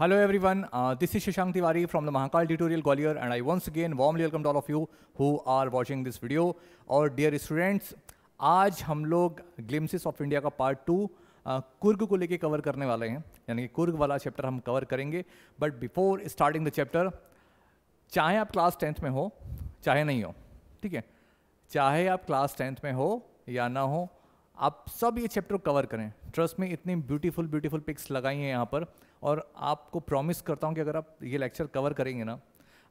Hello everyone, this is Shashank Tiwari from the Mahakal tutorial Gwalior and I I once again welcome to all of you who are watching this video और dear students आज हम लोग glimpses of India का part two uh, Coorg को लेके cover करने वाले हैं यानी कि कुर्ग वाला चैप्टर हम कवर करेंगे but before starting the chapter चाहे आप क्लास टेंथ में हो चाहे नहीं हो ठीक है चाहे आप क्लास टेंथ में हो या ना हो आप सब ये चैप्टर कवर करें ट्रस्ट में इतनी ब्यूटीफुल ब्यूटीफुल पिक्स लगाई हैं यहाँ पर और आपको प्रॉमिस करता हूँ कि अगर आप ये लेक्चर कवर करेंगे ना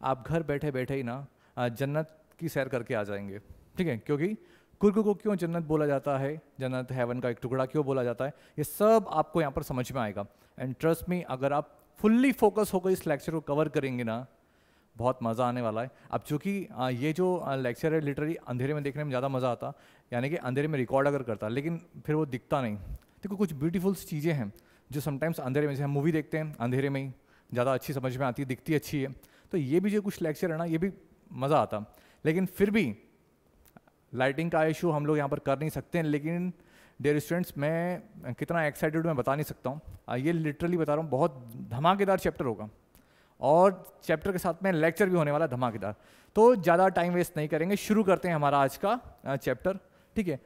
आप घर बैठे बैठे ही ना जन्नत की सैर करके आ जाएंगे ठीक है क्योंकि कुर्ग को क्यों जन्नत बोला जाता है जन्नत हेवन का एक टुकड़ा क्यों बोला जाता है ये सब आपको यहाँ पर समझ में आएगा एंड ट्रस्ट में अगर आप फुल्ली फोकस होकर इस लेक्चर को कवर करेंगे ना बहुत मज़ा आने वाला है अब चूँकि ये जो लेक्चर है लिटरली अंधेरे में देखने में ज़्यादा मज़ा आता यानी कि अंधेरे में रिकॉर्ड अगर करता लेकिन फिर वो दिखता नहीं देखो कुछ ब्यूटीफुल चीज़ें हैं जो समटाइम्स अंधेरे में जैसे हम मूवी देखते हैं अंधेरे में ही ज़्यादा अच्छी समझ में आती है दिखती अच्छी है तो ये भी जो कुछ लेक्चर है ना ये भी मज़ा आता लेकिन फिर भी लाइटिंग का इशू हम लोग यहाँ पर कर नहीं सकते हैं लेकिन डेयर स्टूडेंट्स मैं कितना एक्साइटेड मैं बता नहीं सकता हूँ ये लिटरली बता रहा हूँ बहुत धमाकेदार चैप्टर होगा और चैप्टर के साथ में लेक्चर भी होने वाला धमाकेदार तो ज़्यादा टाइम वेस्ट नहीं करेंगे शुरू करते हैं हमारा आज का चैप्टर ठीक है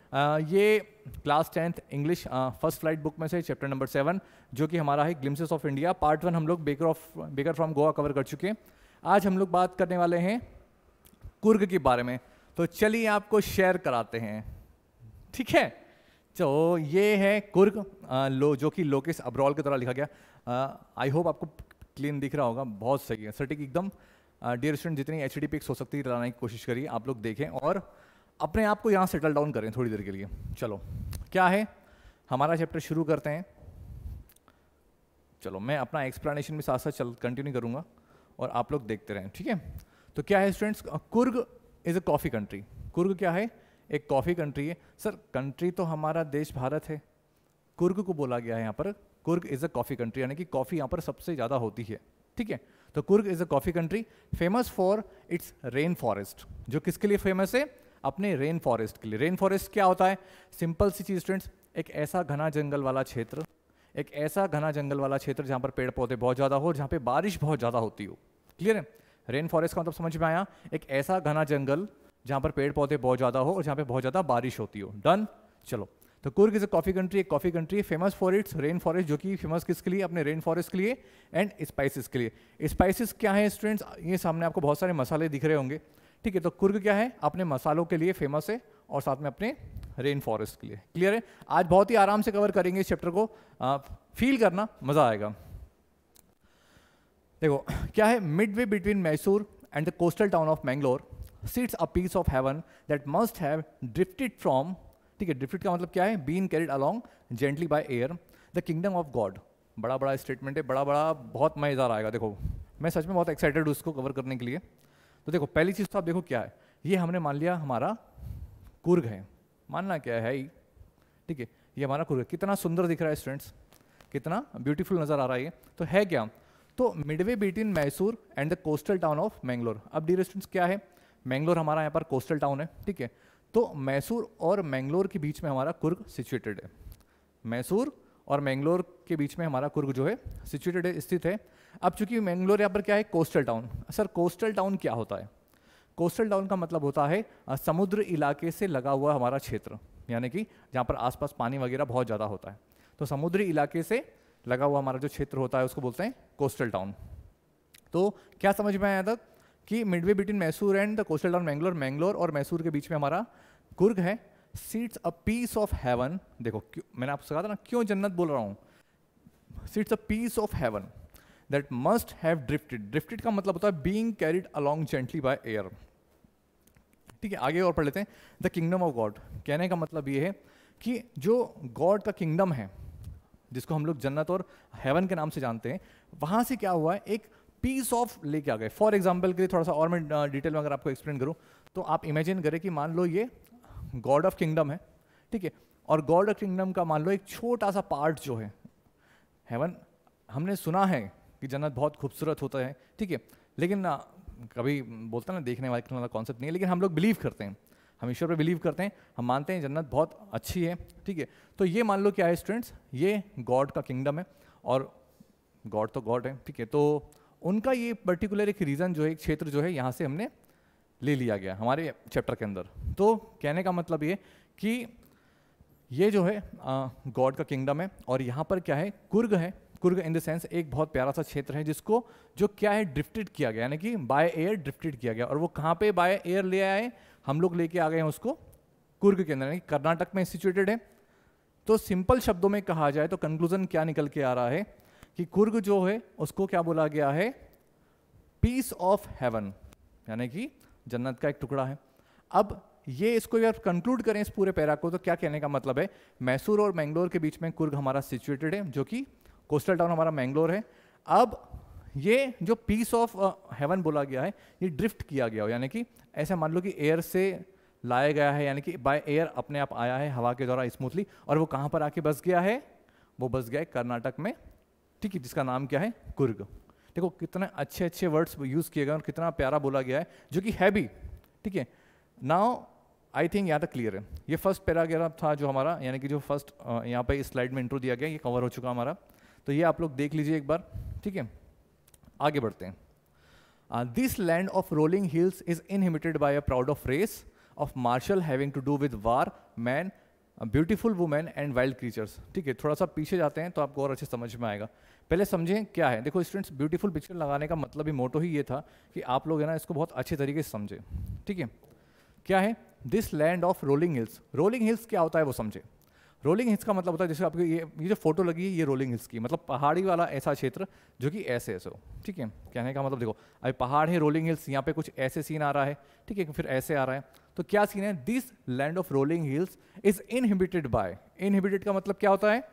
ये class tenth English first flight book में से चैप्टर नंबर सेवन जो कि हमारा है glimpses of India part one हम लोग baker of baker from Goa cover कर चुके हैं आज हम लोग बात करने वाले हैं कुर्ग के बारे में तो चलिए आपको शेयर कराते हैं ठीक है तो ये है कुर्ग लो जो कि लोकेस अब्रॉल की तरह लिखा गया आई होप आपको क्लीन दिख रहा होगा बहुत सही है सटीक एकदम डियर स्टूडेंट जितनी एच डी पिक्स हो सकती है लाने की कोशिश करिए आप लोग देखें और अपने आप को यहाँ सेटल डाउन करें थोड़ी देर के लिए चलो क्या है हमारा चैप्टर शुरू करते हैं चलो मैं अपना एक्सप्लेनेशन भी साथ साथ चल कंटिन्यू करूँगा और आप लोग देखते रहें ठीक है तो क्या है students Coorg is a coffee country Coorg क्या है एक कॉफ़ी कंट्री है सर कंट्री तो हमारा देश भारत है कुर्ग को बोला गया है यहाँ पर Coorg is a coffee country यानी कि कॉफ़ी यहाँ पर सबसे ज़्यादा होती है ठीक है तो Coorg is a coffee country famous for its rain forest जो किसके लिए फेमस है अपने रेन फॉरेस्ट के लिए रेन फॉरेस्ट क्या होता है सिंपल सी चीज़ स्टूडेंट्स एक ऐसा घना जंगल वाला क्षेत्र एक ऐसा घना जंगल वाला क्षेत्र जहाँ पर पेड़ पौधे बहुत ज़्यादा हो जहाँ पर बारिश बहुत ज़्यादा होती हो क्लियर है रेन फॉरेस्ट का मतलब समझ में आया एक ऐसा घना जंगल जहाँ पर पेड़ पौधे बहुत ज़्यादा हो और जहाँ पर बहुत ज़्यादा बारिश होती हो डन चलो तो Coorg is a coffee country एक कॉफी कंट्री है famous for its rain forest जो कि फेमस किसके लिए अपने रेन फॉरेस्ट के लिए एंड स्पाइसेस के लिए स्पाइसेस क्या है स्टूडेंट्स ये सामने आपको बहुत सारे मसाले दिख रहे होंगे ठीक है तो कुर्ग क्या है अपने मसालों के लिए फेमस है और साथ में अपने रेन फॉरेस्ट के लिए क्लियर है आज बहुत ही आराम से कवर करेंगे इस चैप्टर को आ, फील करना मज़ा आएगा देखो क्या है midway between Mysore and the coastal town of Mangalore seats a piece of heaven that must have drifted from ठीक है ड्रिफ्टेड का मतलब क्या है been carried along gently by air the kingdom of God बड़ा बड़ा स्टेटमेंट है बड़ा बड़ा बहुत मज़ेदार आएगा देखो मैं सच में बहुत एक्साइटेड हूँ उसको कवर करने के लिए तो देखो पहली चीज़ तो आप देखो क्या है ये हमने मान लिया हमारा कुर्ग है मानना क्या है ही ठीक है ये हमारा कुर्ग कितना सुंदर दिख रहा है स्टूडेंट्स कितना ब्यूटीफुल नज़र आ रहा है ये तो है क्या तो midway between Mysore and the coastal town of Mangalore अब डी स्टूडेंट्स क्या है मैंगलोर हमारा यहाँ पर कोस्टल टाउन है ठीक है तो मैसूर और मैंगलोर के बीच में हमारा कुर्ग सिचुएटेड है मैसूर और मैंगलोर के बीच में हमारा कुर्ग जो है सिचुएटेड है स्थित है अब चूंकि मैंगलोर यहाँ पर क्या है coastal town sir coastal town क्या होता है कोस्टल टाउन का मतलब होता है समुद्र इलाके से लगा हुआ हमारा क्षेत्र यानी कि जहाँ पर आसपास पानी वगैरह बहुत ज़्यादा होता है तो समुद्री इलाके से लगा हुआ हमारा जो क्षेत्र होता है उसको बोलते हैं कोस्टल टाउन तो क्या समझ में आया था कि midway between Mysore and the coastal town Mangalore Mangalore और मैसूर के बीच में हमारा कुर्ग है seats a piece of heaven देखो क्यों मैंने आपसे कहा था ना क्यों जन्नत बोल रहा हूँ seats a piece of heaven that must have drifted drifted का मतलब होता है being carried along gently by air ठीक है आगे और पढ़ लेते हैं द किंगडम ऑफ गॉड कहने का मतलब ये है कि जो गॉड का किंगडम है जिसको हम लोग जन्नत और हेवन के नाम से जानते हैं वहाँ से क्या हुआ है एक पीस ऑफ लेके आ गए फॉर एग्जाम्पल के लिए थोड़ा सा और मैं डिटेल में अगर आपको एक्सप्लेन करूँ तो आप इमेजिन करें कि मान लो ये गॉड ऑफ किंगडम है ठीक है और गॉड ऑफ किंगडम का मान लो एक छोटा सा पार्ट जो है हेवन हमने सुना है कि जन्नत बहुत खूबसूरत होता है ठीक है लेकिन ना कभी बोलता ना देखने वाला कॉन्सेप्ट नहीं है लेकिन हम लोग बिलीव करते हैं हम ईश्वर पर बिलीव करते हैं हम मानते हैं जन्नत बहुत अच्छी है ठीक है तो ये मान लो क्या है स्टूडेंट्स ये गॉड का किंगडम है और गॉड तो गॉड है ठीक है तो उनका ये पर्टिकुलर एक रीज़न जो है एक क्षेत्र जो है यहाँ से हमने ले लिया गया हमारे चैप्टर के अंदर तो कहने का मतलब ये कि ये जो है गॉड का किंगडम है और यहाँ पर क्या है कुर्ग है कुर्ग इन द सेंस एक बहुत प्यारा सा क्षेत्र है जिसको जो क्या है ड्रिफ्टेड किया गया यानी कि बाय एयर ड्रिफ्टेड किया गया और वो कहाँ पे बाय एयर ले आए हम लोग लेके आ गए हैं उसको कुर्ग के अंदर यानी कर्नाटक में सिचुएटेड है तो सिंपल शब्दों में कहा जाए तो कंक्लूजन क्या निकल के आ रहा है कि कुर्ग जो है उसको क्या बोला गया है पीस ऑफ हेवन यानी कि जन्नत का एक टुकड़ा है अब ये इसको अगर कंक्लूड करें इस पूरे पैरा को तो क्या कहने का मतलब है मैसूर और मैंगलोर के बीच में कुर्ग हमारा सिचुएटेड है जो कि कोस्टल टाउन हमारा मैंगलोर है अब ये जो पीस ऑफ हेवन बोला गया है ये ड्रिफ्ट किया गया हो यानी कि ऐसा मान लो कि एयर से लाया गया है यानी कि बाय एयर अपने आप आया है हवा के द्वारा स्मूथली और वो कहाँ पर आके बस गया है वो बस गया है कर्नाटक में ठीक है जिसका नाम क्या है कुर्ग देखो कितने अच्छे अच्छे वर्ड्स यूज़ किए गए और कितना प्यारा बोला गया है जो कि है भी ठीक है नाउ आई थिंक यहाँ तक क्लियर है ये फर्स्ट पैराग्राफ था जो हमारा यानी कि जो फर्स्ट uh, यहाँ पे इस स्लाइड में इंट्रो दिया गया ये कवर हो चुका हमारा तो ये आप लोग देख लीजिए एक बार ठीक है आगे बढ़ते हैं this land of rolling hills is inhabited by a proud of race of martial having to do with war man beautiful women and wild creatures ठीक है थोड़ा सा पीछे जाते हैं तो आपको और अच्छे समझ में आएगा पहले समझें क्या है देखो स्टूडेंट्स ब्यूटीफुल पिक्चर लगाने का मतलब ही मोटो ही ये था कि आप लोग है ना इसको बहुत अच्छे तरीके से समझें ठीक है क्या है this land of rolling hills rolling hills क्या होता है वो समझे रोलिंग हिल्स का मतलब होता है जैसे आपको ये ये जो फोटो लगी है ये रोलिंग हिल्स की मतलब पहाड़ी वाला ऐसा क्षेत्र जो कि ऐसे ऐसे हो ठीक है कहने का मतलब देखो अभी पहाड़ है रोलिंग हिल्स यहाँ पे कुछ ऐसे सीन आ रहा है ठीक है फिर ऐसे आ रहा है तो क्या सीन है this land of rolling hills is inhibited by inhibited का मतलब क्या होता है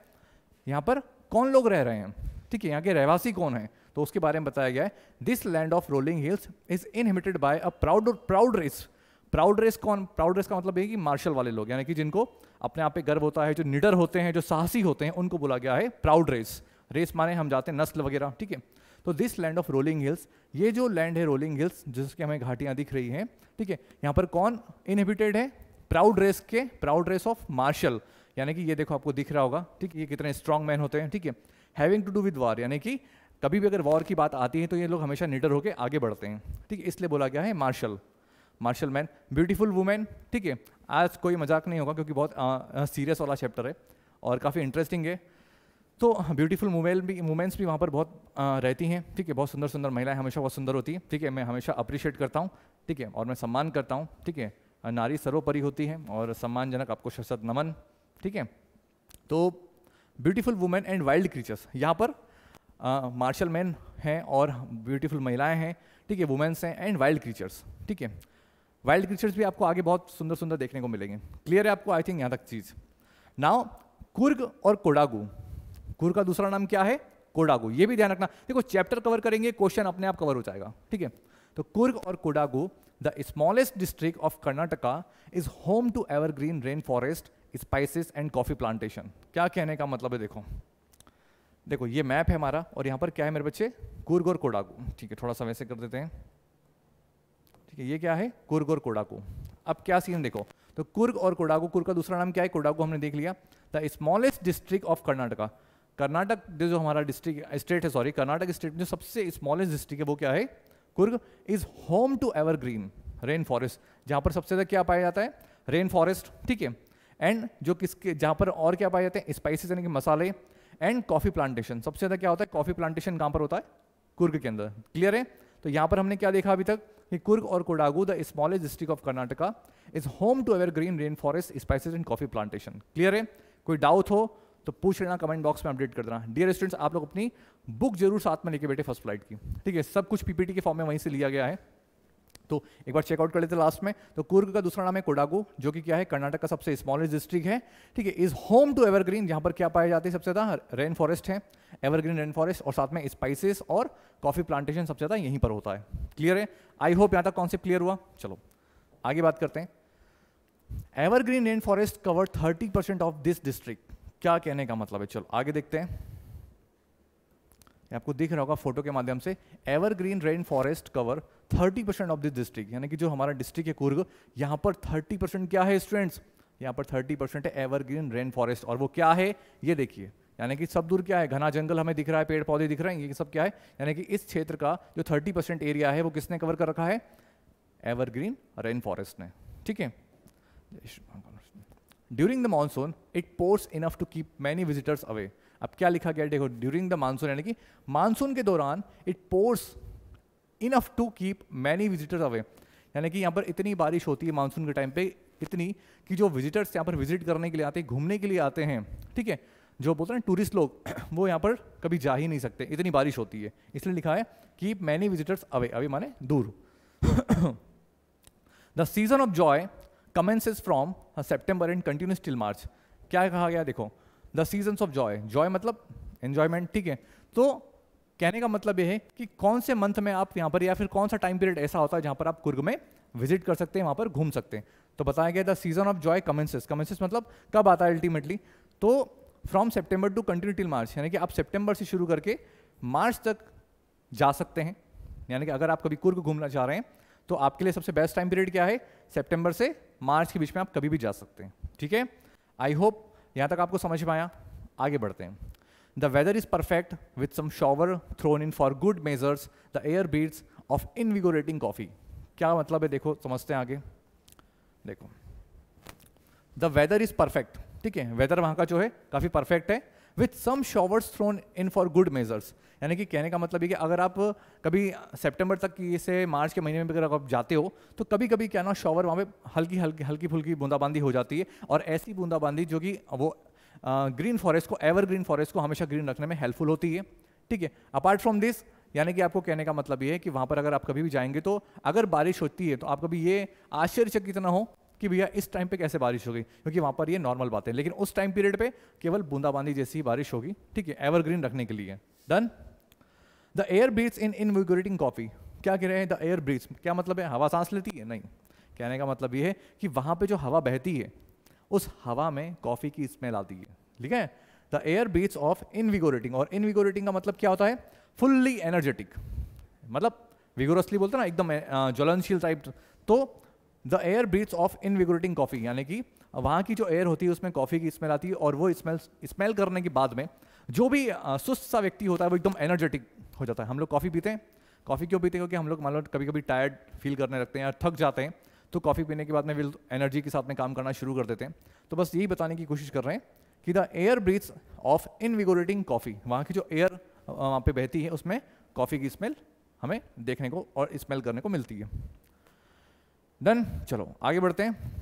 यहाँ पर कौन लोग रह रहे हैं ठीक है यहाँ के रहवासी कौन है तो उसके बारे में बताया गया है this land of rolling hills is inhibited by a proud proud race proud race कौन प्राउड रेस का मतलब ये कि मार्शल वाले लोग यानी कि जिनको अपने आप पे गर्व होता है जो निडर होते हैं जो साहसी होते हैं उनको बोला गया है प्राउड रेस रेस माने हम जाते हैं नस्ल वगैरह ठीक है तो this land of rolling hills ये जो लैंड है रोलिंग हिल्स जिसकी हमें घाटियाँ दिख रही हैं ठीक है यहाँ पर कौन इनहेबिटेड है प्राउड रेस के प्राउड रेस ऑफ मार्शल यानी कि ये देखो आपको दिख रहा होगा ठीक है ये कितने स्ट्रांग मैन होते हैं ठीक है having to do with war यानी कि कभी भी अगर वॉर की बात आती है तो ये लोग हमेशा निडर होकर आगे बढ़ते हैं ठीक है इसलिए बोला गया है martial martial man beautiful women ठीक है आज कोई मजाक नहीं होगा क्योंकि बहुत सीरियस वाला चैप्टर है और काफ़ी इंटरेस्टिंग है तो ब्यूटीफुल वुमेन भी वुमेंस भी वहाँ पर बहुत आ, रहती हैं ठीक है बहुत सुंदर सुंदर महिलाएं हमेशा बहुत सुंदर होती हैं ठीक है मैं हमेशा अप्रिशिएट करता हूँ ठीक है और मैं सम्मान करता हूँ ठीक है नारी सर्वोपरि होती है और सम्मानजनक आपको शशत नमन ठीक है तो beautiful women and wild creatures यहाँ पर मार्शल मैन हैं और ब्यूटीफुल महिलाएं हैं ठीक है वुमेंस हैं एंड वाइल्ड क्रीचर्स ठीक है वाइल्ड क्रिएचर्स भी आपको आगे बहुत सुंदर सुंदर देखने को मिलेंगे क्लियर है आपको आई थिंक यहाँ तक चीज़ नाउ कुर्ग और कोडागू कुर्ग का दूसरा नाम क्या है कोडागू ये भी ध्यान रखना देखो चैप्टर कवर करेंगे क्वेश्चन अपने आप कवर हो जाएगा ठीक है तो कुर्ग और Kodagu the smallest district of Karnataka is home to evergreen rain forest spices and coffee plantation क्या कहने का मतलब है देखो देखो ये मैप है हमारा और यहाँ पर क्या है मेरे बच्चे कुर्ग और कोडागू ठीक है थोड़ा सा वैसे कर देते हैं ठीक है ये क्या है कुर्ग और कोडाकू अब क्या सीन देखो तो कुर्ग और कोडाकू कुर्ग का दूसरा नाम क्या है कोडाकू हमने देख लिया the smallest district of Karnataka Karnataka जो हमारा डिस्ट्रिक्ट स्टेट है सॉरी कर्नाटक स्टेट में जो सबसे स्मॉलेस्ट डिस्ट्रिक्ट है वो क्या है Coorg is home to evergreen rain forest जहाँ पर सबसे ज़्यादा क्या पाया जाता है रेन फॉरेस्ट ठीक है एंड जो किसके जहाँ पर और क्या पाए जाते हैं स्पाइसिस यानी कि मसाले एंड कॉफ़ी प्लांटेशन सबसे ज़्यादा क्या होता है कॉफ़ी प्लांटेशन कहाँ पर होता है कुर्ग के अंदर क्लियर है तो यहाँ पर हमने क्या देखा अभी तक Kurg or Kodagu, the smallest district of Karnataka, is home to evergreen rainforest, spices and coffee plantation. Clear है कोई डाउट हो तो पूछ लेना कमेंट बॉक्स में अपडेट कर देना डियर स्टूडेंट्स आप लोग अपनी बुक जरूर साथ में लेके बैठे फर्स्ट फ्लाइट की ठीक है सब कुछ पीपीटी के फॉर्म में वहीं से लिया गया है तो एक बार चेकआउट कर लेते हैं लास्ट में तो कुर्ग का दूसरा नाम है कोडागू जो कि क्या है कर्नाटक का सबसे स्मॉलेस्ट डिस्ट्रिक्ट है ठीक है इज होम टू एवरग्रीन यहां पर क्या पाए जाते हैं सबसे ज़्यादा रेन फॉरेस्ट है एवरग्रीन रेन फॉरेस्ट और साथ में स्पाइसेस और कॉफ़ी प्लांटेशन सबसे ज़्यादा यहीं पर होता है क्लियर है आई होप यहां तक कॉन्सेप्ट क्लियर हुआ चलो आगे बात करते हैं evergreen rain forest cover thirty percent of this district क्या कहने का मतलब है चलो आगे देखते हैं आपको दिख रहा होगा फोटो के माध्यम से evergreen rain forest cover 30 percent of this district यानी कि जो हमारा डिस्ट्रिक्ट है कुर्ग यहां पर 30 परसेंट क्या है स्टूडेंट्स यहां पर 30 परसेंट है एवरग्रीन रेन फॉरेस्ट और वो क्या है ये देखिए यानी कि सब दूर क्या है घना जंगल हमें दिख रहा है पेड़ पौधे दिख रहे हैं ये सब क्या है यानी कि इस क्षेत्र का जो 30 परसेंट एरिया है वो किसने कवर कर रखा है एवरग्रीन रेन फॉरेस्ट ने ठीक है during the monsoon it pours enough to keep many visitors away अब क्या लिखा गया देखो ड्यूरिंग द मानसून यानी कि मानसून के दौरान it pours enough to keep many visitors away यानी कि यहाँ पर इतनी बारिश होती है मानसून के टाइम पे इतनी कि जो विजिटर्स यहाँ पर विजिट करने के लिए आते हैं घूमने के लिए आते हैं ठीक है जो बोलते हैं टूरिस्ट लोग वो यहाँ पर कभी जा ही नहीं सकते इतनी बारिश होती है इसलिए लिखा है कि मैनी विजिटर्स अवे अवे माने दूर the season of joy is from September and continues till March क्या कहा गया देखो the season of joy joy मतलब एन्जॉयमेंट ठीक है तो कहने का मतलब यह है कि कौन से मंथ में आप यहाँ पर या फिर कौन सा टाइम पीरियड ऐसा होता है जहाँ पर आप कुर्ग में विजिट कर सकते हैं वहाँ पर घूम सकते हैं तो बताया गया the season of joy commences commences मतलब कब आता है अल्टीमेटली तो from September to continue till March यानी कि आप सेप्टेम्बर से शुरू करके मार्च तक जा सकते हैं यानी कि अगर आप कभी कुर्ग घूमना चाह रहे हैं तो आपके लिए सबसे बेस्ट टाइम पीरियड क्या है सेप्टेम्बर से मार्च के बीच में आप कभी भी जा सकते हैं ठीक है आई होप यहाँ तक आपको समझ में आया आगे बढ़ते हैं the weather is perfect with some shower thrown in for good measures the air beats of invigorating coffee क्या मतलब है देखो समझते हैं आगे देखो द वेदर इज परफेक्ट ठीक है वेदर वहाँ का जो है काफ़ी परफेक्ट है with some showers thrown in for good measures यानी कि कहने का मतलब ये कि अगर आप कभी सेप्टेम्बर तक की से मार्च के महीने में अगर आप जाते हो तो कभी कभी क्या ना शॉवर वहाँ पे हल्की हल्की हल्की फुल्की बूंदाबांदी हो जाती है और ऐसी बूंदाबांदी जो कि वो ग्रीन फॉरेस्ट को एवर ग्रीन फॉरेस्ट को हमेशा ग्रीन रखने में हेल्पफुल होती है ठीक है अपार्ट फ्रॉम दिस यानी कि आपको कहने का मतलब ये है कि वहाँ पर अगर आप कभी भी जाएंगे तो अगर बारिश होती है तो आप कभी ये आश्चर्यचकित ना हो कि भैया इस टाइम पे कैसे बारिश होगी क्योंकि वहाँ पर ये नॉर्मल बातें लेकिन उस टाइम पीरियड पे केवल बूंदाबांदी जैसी बारिश होगी ठीक है एवरग्रीन रखने के लिए then the air breathes in invigorating coffee क्या कह रहे हैं द एयर ब्रीथ्स क्या मतलब है हवा सांस लेती है नहीं कहने का मतलब ये है कि वहाँ पर जो हवा बहती है उस हवा में कॉफ़ी की स्मेल आती है ठीक है the air breathes of invigorating और इनविगोरेटिंग का मतलब क्या होता है फुल्ली एनर्जेटिक मतलब विगोरसली बोलते ना एकदम ज्वलनशील टाइप तो the air breathes of invigorating coffee यानी कि वहाँ की जो एयर होती है उसमें कॉफ़ी की स्मेल आती है और वो स्मेल स्मेल करने के बाद में जो भी सुस्त सा व्यक्ति होता है वो एकदम एनर्जेटिक हो जाता है हम लोग कॉफ़ी पीते हैं कॉफ़ी क्यों पीते हैं क्योंकि हम लोग मान लो कभी कभी टायर्ड फील करने लगते हैं या थक जाते हैं तो कॉफ़ी पीने के बाद में विल एनर्जी के साथ में काम करना शुरू कर देते हैं तो बस यही बताने की कोशिश कर रहे हैं कि the air breathes of invigorating coffee वहाँ की जो एयर वहाँ पे बहती है उसमें कॉफ़ी की स्मेल हमें देखने को और स्मेल करने को मिलती है डन चलो आगे बढ़ते हैं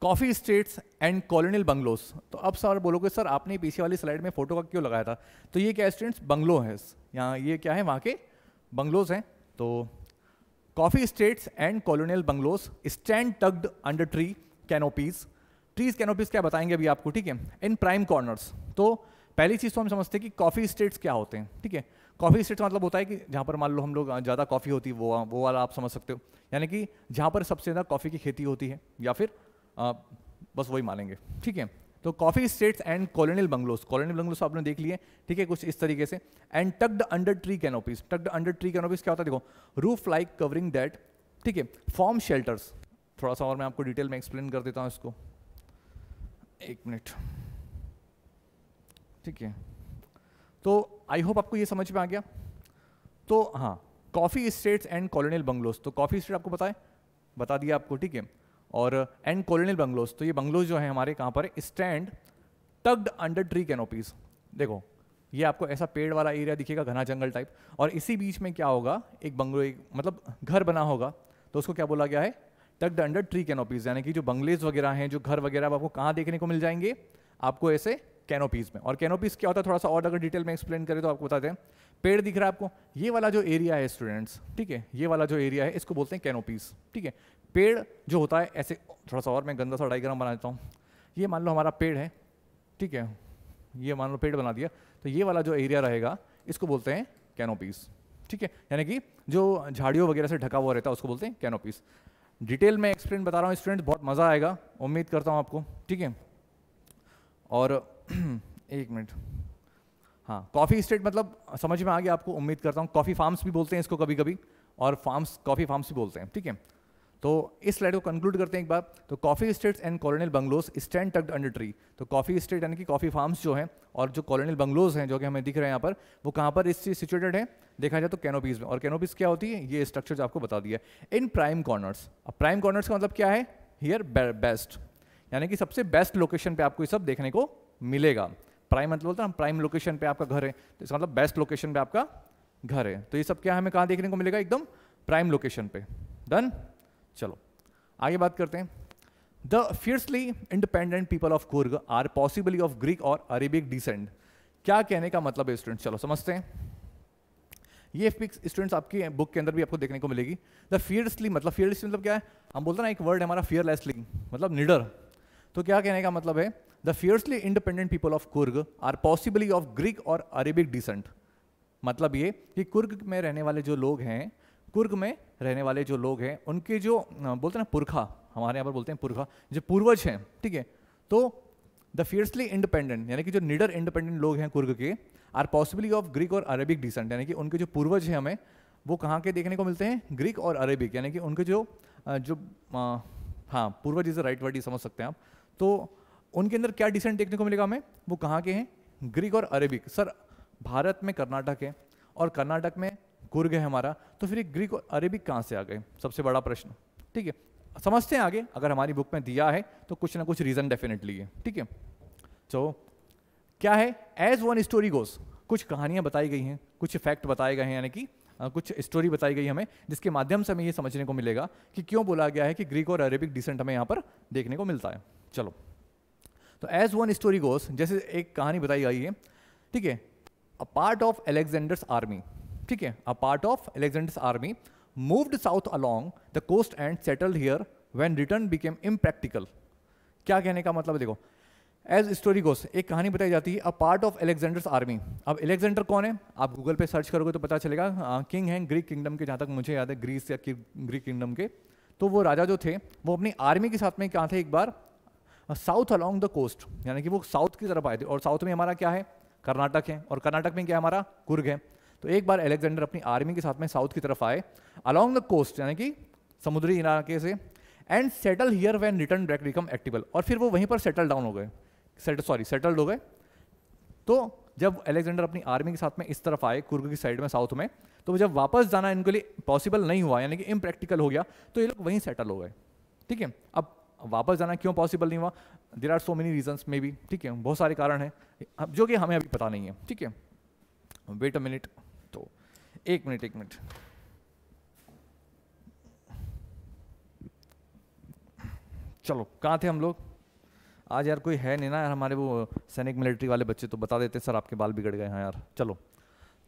coffee states and colonial bungalows तो अब सर बोलोगे सर आपने पीछे वाली स्लाइड में फ़ोटो का क्यों लगाया था तो ये क्या स्टूडेंट्स बंगलो है यहाँ ये क्या है वहाँ के बंगलोज हैं तो coffee states and colonial bungalows stand tugged under tree canopies trees canopies क्या बताएंगे अभी आपको ठीक है इन प्राइम कॉर्नर्स तो पहली चीज़ तो हम समझते हैं कि कॉफ़ी स्टेट्स क्या होते हैं ठीक है कॉफ़ी स्टेट का मतलब होता है कि जहाँ पर मान लो हम लोग ज़्यादा कॉफ़ी होती है वो वो वाला आप समझ सकते हो यानी कि जहाँ पर सबसे ज़्यादा कॉफ़ी की खेती होती है या फिर आ, बस वही मानेंगे ठीक है तो coffee states and colonial bungalows colonial bungalows आपने देख लिए ठीक है कुछ इस तरीके से and tucked under tree canopies tucked under tree canopies क्या होता है देखो रूफ लाइक कवरिंग दैट ठीक है फॉर्म शेल्टर्स थोड़ा सा और मैं आपको डिटेल में एक्सप्लेन कर देता हूँ इसको एक मिनट ठीक है तो आई होप आपको ये समझ में आ गया तो हाँ coffee states and colonial bungalows तो कॉफ़ी स्टेट आपको बताए बता दिया आपको ठीक है और एंड कॉलोनियल बंगलोज तो ये बंगलोज जो है हमारे कहाँ पर stand tugged under tree canopies देखो ये आपको ऐसा पेड़ वाला एरिया दिखेगा घना जंगल टाइप और इसी बीच में क्या होगा एक बंगलो एक मतलब घर बना होगा तो उसको क्या बोला गया है टग्ड अंडर ट्री कैनोपीज यानी कि जो बंगलेज वगैरह हैं जो घर वगैरह आपको कहाँ देखने को मिल जाएंगे आपको ऐसे कैनोपीज में और कैनोपीज क्या होता है थोड़ा सा और अगर डिटेल में एक्सप्लेन करें तो आपको बताते हैं पेड़ दिख रहा है आपको ये वाला जो एरिया है स्टूडेंट्स ठीक है ये वाला जो एरिया है इसको बोलते हैं कैनोपीज ठीक है पेड़ जो होता है ऐसे थोड़ा सा और मैं गंदा सा डाइग्राम बना देता हूँ ये मान लो हमारा पेड़ है ठीक है ये मान लो पेड़ बना दिया तो ये वाला जो एरिया रहेगा इसको बोलते हैं कैनोपीज ठीक है यानी कि जो झाड़ियों वगैरह से ढका हुआ रहता है उसको बोलते हैं कैनोपीज डिटेल में एक्सप्लेन बता रहा हूँ स्टूडेंट बहुत मज़ा आएगा उम्मीद करता हूँ आपको ठीक है और एक मिनट हाँ कॉफ़ी स्टेट मतलब समझ में आ गया आपको उम्मीद करता हूँ कॉफ़ी फार्म्स भी बोलते हैं इसको कभी कभी और फार्म्स कॉफ़ी फार्म्स भी बोलते हैं ठीक है तो इस स्लाइड को कंक्लूड करते हैं एक बार तो coffee states and colonial bungalows stand tucked under tree तो कॉफ़ी स्टेट यानी कि कॉफ़ी फार्म्स जो हैं और जो कॉलोनियल बंगलोज हैं जो कि हमें दिख रहे हैं यहाँ पर वो कहाँ पर इस चीज सिचुएटेड है देखा जाए तो कैनोपीज में और कैनोपीज क्या होती है ये स्ट्रक्चर आपको बता दिया इन प्राइम कॉर्नर्स अब प्राइम कॉर्नर्स का मतलब क्या है हियर बेस्ट यानी कि सबसे बेस्ट लोकेशन पे आपको ये सब देखने को मिलेगा प्राइम मतलब बोलते हैं प्राइम लोकेशन पे आपका घर है तो इसका मतलब बेस्ट लोकेशन पे आपका घर है तो ये सब क्या हमें कहाँ देखने को मिलेगा एकदम प्राइम लोकेशन पे डन चलो आगे बात करते हैं the fiercely independent people of Coorg are possibly of Greek और अरेबिक डिसेंड क्या कहने का मतलब है स्टूडेंट चलो समझते हैं ये फिक्स स्टूडेंट्स आपकी बुक के अंदर भी आपको देखने को मिलेगी द फियर्सली मतलब फियर्सली मतलब क्या है हम बोलते हैं ना एक वर्ड है हमारा फियरलेसली मतलब निडर तो क्या कहने का मतलब है the fiercely independent people of Coorg are possibly of Greek और अरेबिक डिसेंट मतलब ये कि कुर्ग में रहने वाले जो लोग हैं कुर्ग में रहने वाले जो लोग हैं उनके जो बोलते हैं ना पुरखा हमारे यहाँ पर बोलते हैं पुरखा जो पूर्वज हैं ठीक है तो द फियर्सली इंडिपेंडेंट यानी कि जो निडर इंडिपेंडेंट लोग हैं कुर्ग के आर पॉसिबली ऑफ ग्रीक और अरेबिक डिसेंट यानी कि उनके जो पूर्वज हैं हमें वो कहाँ के देखने को मिलते हैं ग्रीक और अरेबिक यानी कि उनके जो जो हाँ पूर्वज इज़ द राइट वर्ड ये समझ सकते हैं आप तो उनके अंदर क्या डिसेंट देखने को मिलेगा हमें वो कहाँ के हैं ग्रीक और अरेबिक सर भारत में कर्नाटक है और कर्नाटक में गुर्ग है हमारा तो फिर ग्रीक और अरेबिक कहाँ से आ गए सबसे बड़ा प्रश्न ठीक है समझते हैं आगे अगर हमारी बुक में दिया है तो कुछ ना कुछ रीज़न डेफिनेटली है ठीक है तो क्या है एज वन स्टोरी गोस कुछ कहानियां बताई गई हैं कुछ फैक्ट बताए गए हैं यानी कि कुछ स्टोरी बताई गई हमें जिसके माध्यम से हमें यह समझने को मिलेगा कि क्यों बोला गया है कि ग्रीक और अरेबिक डिसेंट हमें यहाँ पर देखने को मिलता है चलो तो एज वन स्टोरी गोस जैसे एक कहानी बताई गई है ठीक है a part of Alexander's army ठीक है a part of Alexander's army moved south along the coast and settled here when return became impractical क्या कहने का मतलब देखो एज स्टोरी गोस एक कहानी बताई जाती है a part of Alexander's army अब एलेक्जेंडर कौन है आप गूगल पे सर्च करोगे तो पता चलेगा किंग हैं ग्रीक किंगडम के जहाँ तक मुझे याद है ग्रीस या ग्रीक किंगडम के तो वो राजा जो थे वो अपनी आर्मी के साथ में कहाँ थे एक बार साउथ अलॉन्ग द कोस्ट यानी कि वो साउथ की तरफ आए थे और साउथ में हमारा क्या है कर्नाटक है और कर्नाटक में क्या हमारा कुर्ग है तो एक बार अलेक्जेंडर अपनी आर्मी के साथ में साउथ की तरफ आए अलॉन्ग द कोस्ट यानी कि समुद्री इलाके से and settle here when return back become एक्टिवल और फिर वो वहीं पर सेटल डाउन हो गए सॉरी सेटल्ड हो गए तो जब अलेक्जेंडर अपनी आर्मी के साथ में इस तरफ आए कुर्ग की साइड में साउथ में तो जब वापस जाना इनके लिए पॉसिबल नहीं हुआ यानी कि इम्प्रैक्टिकल हो गया तो ये लोग वहीं सेटल हो गए ठीक है अब वापस जाना क्यों पॉसिबल नहीं हुआ there are so many reasons maybe ठीक है बहुत सारे कारण हैं जो कि हमें अभी पता नहीं है ठीक है वेट अ मिनट तो एक मिनट एक मिनट चलो कहाँ थे हम लोग आज यार कोई है नहीं ना यार हमारे वो सैनिक मिलिट्री वाले बच्चे तो बता देते सर आपके बाल बिगड़ गए हैं यार चलो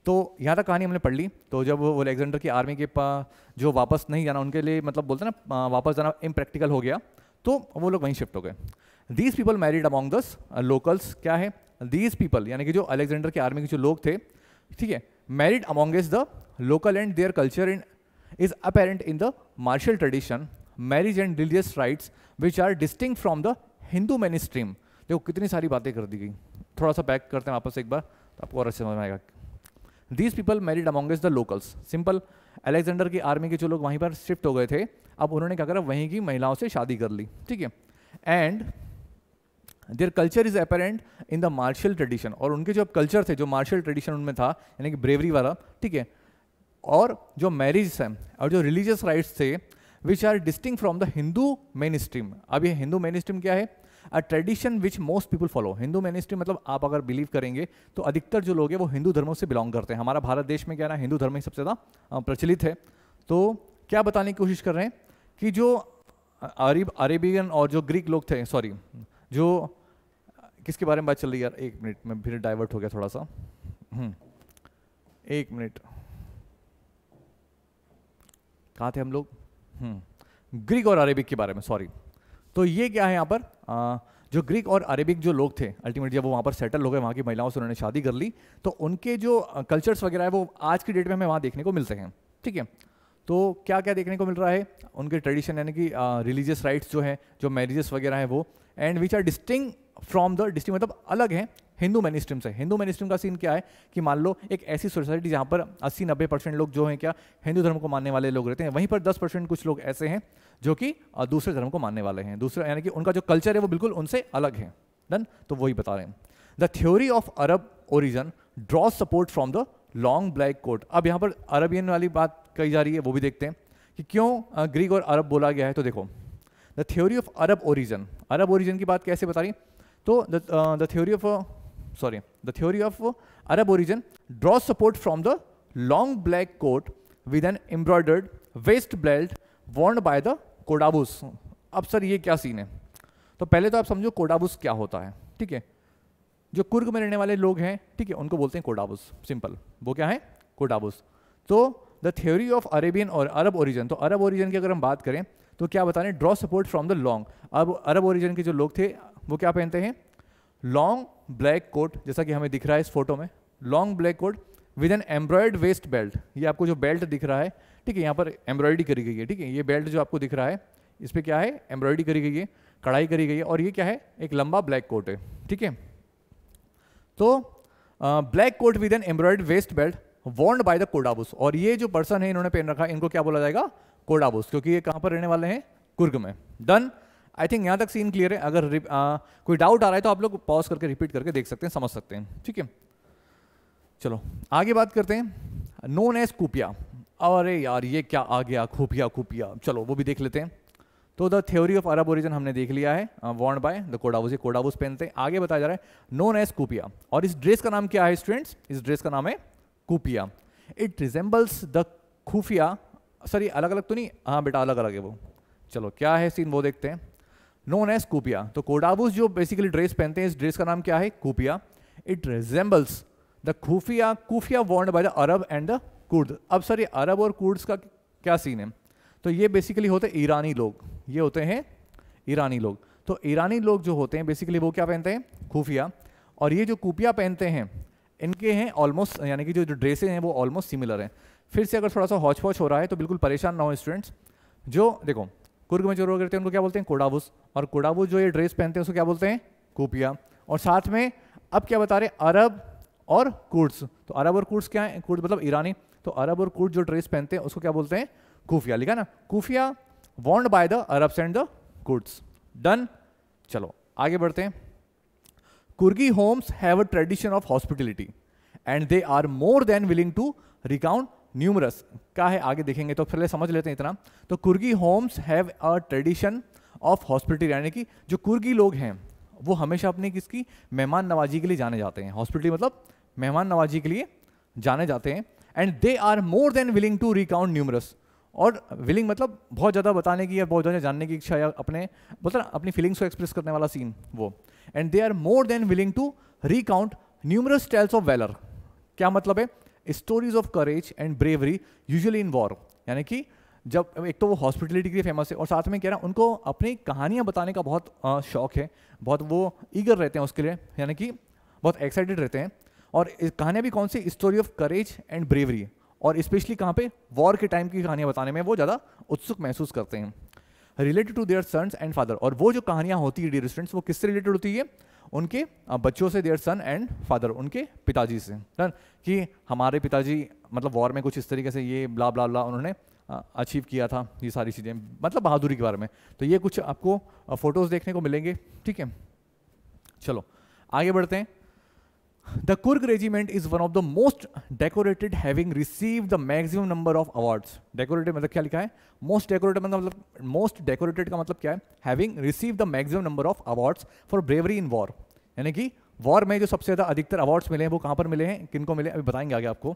तो यहाँ तक कहानी हमने पढ़ ली तो जब वो अलेक्जेंडर की आर्मी के पास जो वापस नहीं जाना उनके लिए मतलब बोलते ना वापस जाना इम्प्रैक्टिकल हो गया तो वो लोग वहीं शिफ्ट हो गए these people married among the locals क्या है दीज पीपल यानी कि जो अलेक्जेंडर के आर्मी के जो लोग थे ठीक है married amongst the local and their culture in is apparent in the martial tradition marriage and religious rites which are distinct from the Hindu mainstream देखो कितनी सारी बातें कर दी गई थोड़ा सा पैक करते हैं वापस एक बार तो आपको और अच्छे समझ में आएगा these people married amongst the locals simple Alexander की आर्मी के जो लोग वहीं पर शिफ्ट हो गए थे अब उन्होंने क्या करा वहीं की महिलाओं से शादी कर ली ठीक है and their culture is apparent in the martial tradition और उनके जो कल्चर थे जो मार्शल ट्रेडिशन उनमें था यानी कि ब्रेवरी वाला ठीक है और जो मैरिज है और जो रिलीजियस राइट्स थे which are distinct from the Hindu mainstream अब ये हिंदू मेन स्ट्रीम क्या है a tradition which most people follow Hindu mainstream मतलब आप अगर बिलीव करेंगे तो अधिकतर जो लोग हैं वो हिंदू धर्मों से बिलोंग करते हैं हमारा भारत देश में क्या ना हिंदू धर्म ही सबसे ज़्यादा प्रचलित है तो क्या बताने की कोशिश कर रहे हैं कि जो अरब अरेबियन और जो ग्रीक लोग थे सॉरी जो किसके बारे में बात चल रही है यार एक मिनट में फिर डाइवर्ट हो गया थोड़ा सा हम्म, एक मिनट कहाँ थे हम लोग ग्रीक हम्म, और अरेबिक के बारे में सॉरी तो ये क्या है यहाँ पर आ, जो ग्रीक और अरेबिक जो लोग थे अल्टीमेटली जब वो वहाँ पर सेटल हो गए वहाँ की महिलाओं से उन्होंने शादी कर ली तो उनके जो कल्चर्स वगैरह है वो आज की डेट में हमें वहाँ देखने को मिलते हैं ठीक है तो क्या क्या देखने को मिल रहा है उनके ट्रेडिशन यानी कि रिलीजियस राइट्स जो हैं जो मैरिजेस वगैरह हैं वो and which are distinct from the distinct मतलब अलग हैं हिंदू मैन स्ट्रीम से हिंदू मैन स्ट्रीम का सीन क्या है कि मान लो एक ऐसी सोसाइटी जहाँ पर अस्सी नब्बे परसेंट लोग जो हैं क्या हिंदू धर्म को मानने वाले लोग रहते हैं वहीं पर दस परसेंट कुछ लोग ऐसे हैं जो कि दूसरे धर्म को मानने वाले हैं दूसरे यानी कि उनका जो कल्चर है वो बिल्कुल उनसे अलग है डन तो वही बता रहे हैं the theory of Arab origin draw support from the long black coat अब यहाँ पर अरबियन वाली बात कही जा रही है वो भी देखते हैं कि क्यों ग्रीक और अरब बोला गया है तो देखो the theory of Arab origin Arab origin की बात कैसे बता रही तो the theory of sorry, the theory of Arab origin draws support from the long black coat with an embroidered waist belt worn by the Kodavas अब sir ये क्या scene है तो पहले तो आप समझो कोडाबूस क्या होता है ठीक है जो कुर्ग में रहने वाले लोग हैं ठीक है उनको बोलते हैं कोडाबुस सिंपल वो क्या है कोडाबुस तो द थ्योरी ऑफ अरेबियन और अरब ओरिजन तो अरब ओरिजन की अगर हम बात करें तो क्या बता रहे draw support from the long अब अरब ओरिजन के जो लोग थे वो क्या पहनते हैं लॉन्ग ब्लैक कोट जैसा कि हमें दिख रहा है इस फोटो में long black coat with an embroidered waist belt ये आपको जो बेल्ट दिख रहा है ठीक है यहाँ पर एम्ब्रॉयडरी करी गई है ठीक है ये बेल्ट जो आपको दिख रहा है इस पर क्या है एम्ब्रॉयडरी करी गई है कढ़ाई करी गई है और ये क्या है एक लंबा ब्लैक कोट है ठीक है तो black coat with an embroidered waist belt worn by the Kodavas और ये जो पर्सन है इन्होंने पहन रखा है इनको क्या बोला जाएगा कोडाबुस क्योंकि ये कहाँ पर रहने वाले हैं कुर्ग में डन आई थिंक यहाँ तक सीन क्लियर है अगर आ, कोई डाउट आ रहा है तो आप लोग पॉज करके रिपीट करके देख सकते हैं समझ सकते हैं ठीक है चलो आगे बात करते हैं नोन एज कूपिया अरे यार ये क्या आ गया खुफिया खूपिया चलो वो भी देख लेते हैं तो the theory of Arab origin हमने देख लिया है वॉन्ड बाय द कोडावूज ये कोडावूज पहनते हैं आगे बताया जा रहा है नोन एज कुपिया और इस ड्रेस का नाम क्या है स्टूडेंट्स इस ड्रेस का नाम है kupya it resembles the kufiya sorry अलग अलग तो नहीं हाँ बेटा अलग अलग है वो चलो क्या है सीन वो देखते हैं नोन एज कूपिया तो कोडाबूस जो बेसिकली ड्रेस पहनते हैं इस ड्रेस का नाम क्या है kupya it resembles the kufiya kufiya worn by the Arab and the Kurd अब सर ये अरब और कुर्द्स का क्या सीन है तो ये बेसिकली होते हैं ईरानी लोग ये होते हैं ईरानी लोग तो ईरानी लोग जो होते हैं बेसिकली वो क्या पहनते हैं खुफिया और ये जो कूपिया पहनते हैं इनके हैं ऑलमोस्ट यानी कि जो जो ड्रेसेज हैं वो ऑलमोस्ट सिमिलर हैं फिर से अगर थोड़ा सा हौच हो रहा है तो बिल्कुल परेशान ना हो स्टूडेंट्स जो देखो कुर्ग में जो रोग रहते हैं उनको क्या बोलते हैं कोडाबुस और कोडाबुस जो ये ड्रेस पहनते हैं उसको क्या बोलते हैं कोपिया और साथ में अब क्या बता रहे अरब और कुर्ड्स तो अरब और कुर्ड्स क्या है कुर्ड मतलब ईरानी तो अरब और कुर्ड जो ड्रेस पहनते हैं उसको क्या बोलते हैं खुफिया लिखा ना खुफिया वॉन्ड by the Arab and the Kurds done चलो आगे बढ़ते हैं Coorgi homes have a tradition of hospitality and they are more than willing to recount numerous क्या है आगे देखेंगे तो पहले समझ लेते हैं इतना तो Coorgi homes have a tradition of hospital यानी कि जो कुर्गी लोग हैं वो हमेशा अपनी किसकी मेहमान नवाजी के लिए जाने जाते हैं हॉस्पिटल मतलब मेहमान नवाजी के लिए जाने जाते हैं and they are more than willing to recount numerous और विलिंग मतलब बहुत ज़्यादा बताने की या बहुत ज़्यादा जानने की इच्छा या अपने मतलब अपनी फीलिंग्स को एक्सप्रेस करने वाला सीन वो and they are more than willing to recount numerous tales of valour क्या मतलब है stories of courage and bravery usually in war यानी कि जब एक तो वो हॉस्पिटलिटी के लिए फेमस है और साथ में कह रहा उनको अपनी कहानियाँ बताने का बहुत शौक है बहुत वो ईगर रहते हैं उसके लिए यानी कि बहुत एक्साइटेड रहते हैं और कहानियाँ भी कौन सी story of courage and bravery और स्पेशली कहाँ पे वॉर के टाइम की कहानियाँ बताने में वो ज़्यादा उत्सुक महसूस करते हैं related to their sons and father और वो जो कहानियां होती है डियर स्टूडेंट्स वो किससे रिलेटेड होती है उनके बच्चों से देयर सन एंड फादर उनके पिताजी से डन कि हमारे पिताजी मतलब वॉर में कुछ इस तरीके से ये ब्ला ब्ला ब्ला उन्होंने अचीव किया था ये सारी चीज़ें मतलब बहादुरी के बारे में तो ये कुछ आपको फ़ोटोज़ देखने को मिलेंगे ठीक है चलो आगे बढ़ते हैं the Coorg regiment is one of the most decorated having receive the maximum number of awards decorated मतलब क्या लिखा है मोस्ट डेकोरेटेड मतलब मोस्ट मतलब, डेकोरेटेड का मतलब क्या है having receive the maximum number of awards for bravery in war यानी कि वॉर में जो सबसे ज्यादा अधिकतर अवार्ड्स मिले हैं वो कहाँ पर मिले हैं किनको मिले अभी बताएंगे आगे आपको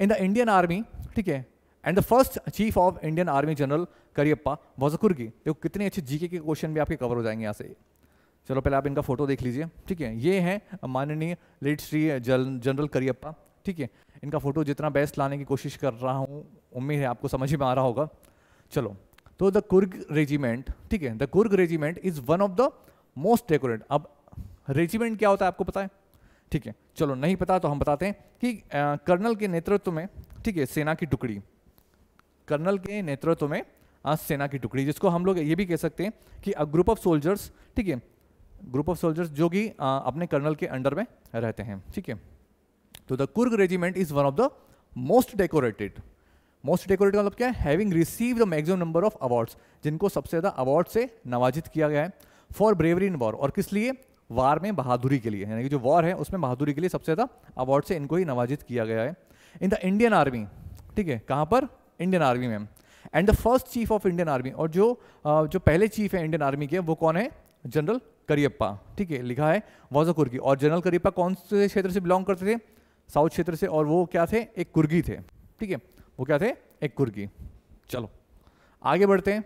इन द इंडियन आर्मी ठीक है and the first chief of Indian army general Cariappa was a Coorgi देखो कितने अच्छे जीके के क्वेश्चन भी आपके कवर हो जाएंगे यहाँ से चलो पहले आप इनका फोटो देख लीजिए ठीक है ये है माननीय लेट श्री जन, जनरल करियप्पा ठीक है इनका फोटो जितना बेस्ट लाने की कोशिश कर रहा हूँ उम्मीद है आपको समझ में आ रहा होगा चलो तो द कुर्ग रेजिमेंट ठीक है the Coorg regiment is one of the most decorate अब रेजिमेंट क्या होता है आपको पता है ठीक है चलो नहीं पता तो हम बताते हैं कि आ, कर्नल के नेतृत्व में ठीक है सेना की टुकड़ी कर्नल के नेतृत्व में आज सेना की टुकड़ी जिसको हम लोग ये भी कह सकते हैं कि अ ग्रुप ऑफ सोल्जर्स ठीक है ग्रुप ऑफ सोल्जर्स जो कि अपने कर्नल के अंडर में रहते हैं ठीक है तो the Coorg regiment is one of the most decorated most decorated मतलब क्या है having receive the maximum number of awards जिनको सबसे ज़्यादा अवार्ड से नवाजित किया गया है फॉर ब्रेवरी इन वॉर और किस लिए वार में बहादुरी के लिए यानी कि जो वॉर है उसमें बहादुरी के लिए सबसे ज़्यादा अवार्ड से इनको ही नवाजित किया गया है इन द इंडियन आर्मी ठीक है कहाँ पर इंडियन आर्मी में and the first chief of Indian army और जो जो पहले चीफ है इंडियन आर्मी के वो कौन है जनरल करियप्पा ठीक है लिखा है वॉज अ कुर्गी और जनरल करियप्पा कौन से क्षेत्र से बिलोंग करते थे साउथ क्षेत्र से और वो क्या थे एक कुर्गी थे ठीक है वो क्या थे एक कुर्गी चलो आगे बढ़ते हैं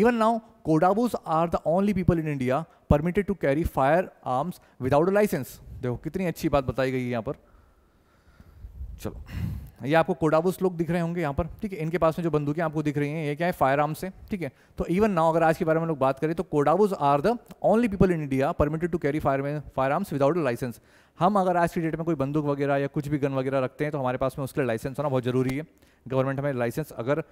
even now Kodavas are the only people in India permitted to carry fire arms without a licence देखो कितनी अच्छी बात बताई गई है यहाँ पर चलो ये आपको कोडाबुस लोग दिख रहे होंगे यहाँ पर ठीक है इनके पास में जो बंदूकें आपको दिख रही हैं ये क्या है फायर आर्म्स है ठीक है तो इवन नाउ अगर आज के बारे में लोग बात करें तो Kodavas are the only people in India permitted to carry fire fire arms without licence हम अगर आज की डेट में कोई बंदूक वगैरह या कुछ भी गन वगैरह रखते हैं तो हमारे पास में उसके लिए लाइसेंस होना बहुत ज़रूरी है गवर्नमेंट हमें लाइसेंस अगर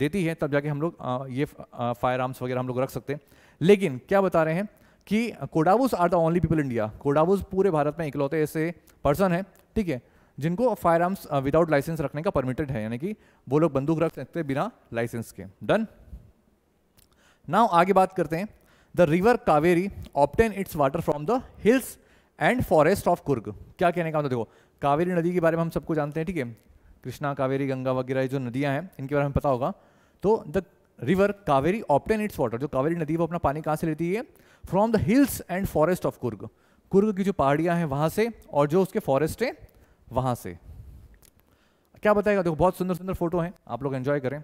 देती है तब जाके हम लोग ये फायर आर्म्स वगैरह हम लोग रख सकते हैं लेकिन क्या बता रहे हैं कि Kodavas are the only people India Kodavas पूरे भारत में इकलौते ऐसे पर्सन है ठीक है जिनको फायर आर्म्स विदाउट लाइसेंस रखने का परमिटेड है यानी कि वो लोग बंदूक रख सकते हैं बिना लाइसेंस के डन नाउ आगे बात करते हैं the river Kaveri obtain its water from the hills and forest of Coorg क्या कहने का मतलब देखो कावेरी नदी के बारे में हम सबको जानते हैं ठीक है कृष्णा कावेरी गंगा वगैरह जो नदियाँ हैं इनके बारे में पता होगा तो the river Kaveri obtain its water जो कावेरी नदी वो अपना पानी कहाँ से लेती है from the hills and forest of Coorg Coorg की जो पहाड़ियाँ हैं वहाँ से और जो उसके फॉरेस्ट हैं वहाँ से क्या बताएगा देखो बहुत सुंदर सुंदर फोटो हैं आप लोग एंजॉय करें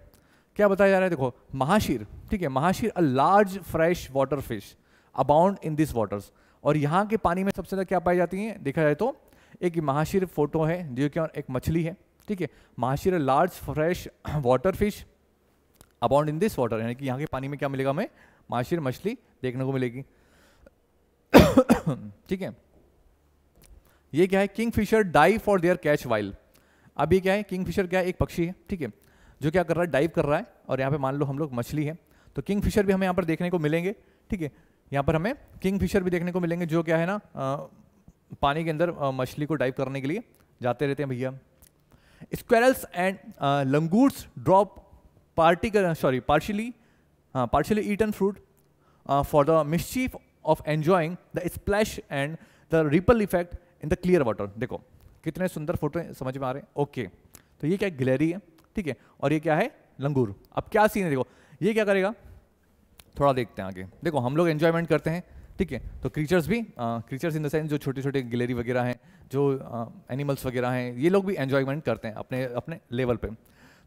क्या बताया जा रहा है देखो महाशीर ठीक है mahseer a large fresh water fish abound in this waters और यहाँ के पानी में सबसे ज़्यादा क्या पाई जाती हैं देखा जाए तो एक महाशीर फोटो है जो कि एक मछली है ठीक है mahseer large fresh water fish abound in this water यानी कि यहाँ के पानी में क्या मिलेगा हमें महाशीर मछली देखने को मिलेगी ठीक है ये क्या है kingfisher dive for their catch while अब ये क्या है किंग फिशर क्या है एक पक्षी है ठीक है जो क्या कर रहा है डाइव कर रहा है और यहाँ पे मान लो हम लोग मछली है तो किंग फिशर भी हमें यहाँ पर देखने को मिलेंगे ठीक है यहाँ पर हमें किंग फिशर भी देखने को मिलेंगे जो क्या है ना आ, पानी के अंदर मछली को डाइव करने के लिए जाते रहते हैं भैया squirrels and langurs drop party sorry partially हाँ partially eaten fruit for the mischief of enjoying the splash and the ripple effect in the clear water देखो कितने सुंदर फोटो समझ में आ रहे हैं ओके तो ये क्या गिलहरी है ठीक है और ये क्या है लंगूर अब क्या सीन है देखो ये क्या करेगा थोड़ा देखते हैं आगे देखो हम लोग एन्जॉयमेंट करते हैं ठीक है तो क्रीचर्स भी क्रीचर्स इन द सेंस जो छोटे छोटे गिलेरी वगैरह हैं जो एनिमल्स वगैरह हैं ये लोग भी एन्जॉयमेंट करते हैं अपने अपने लेवल पे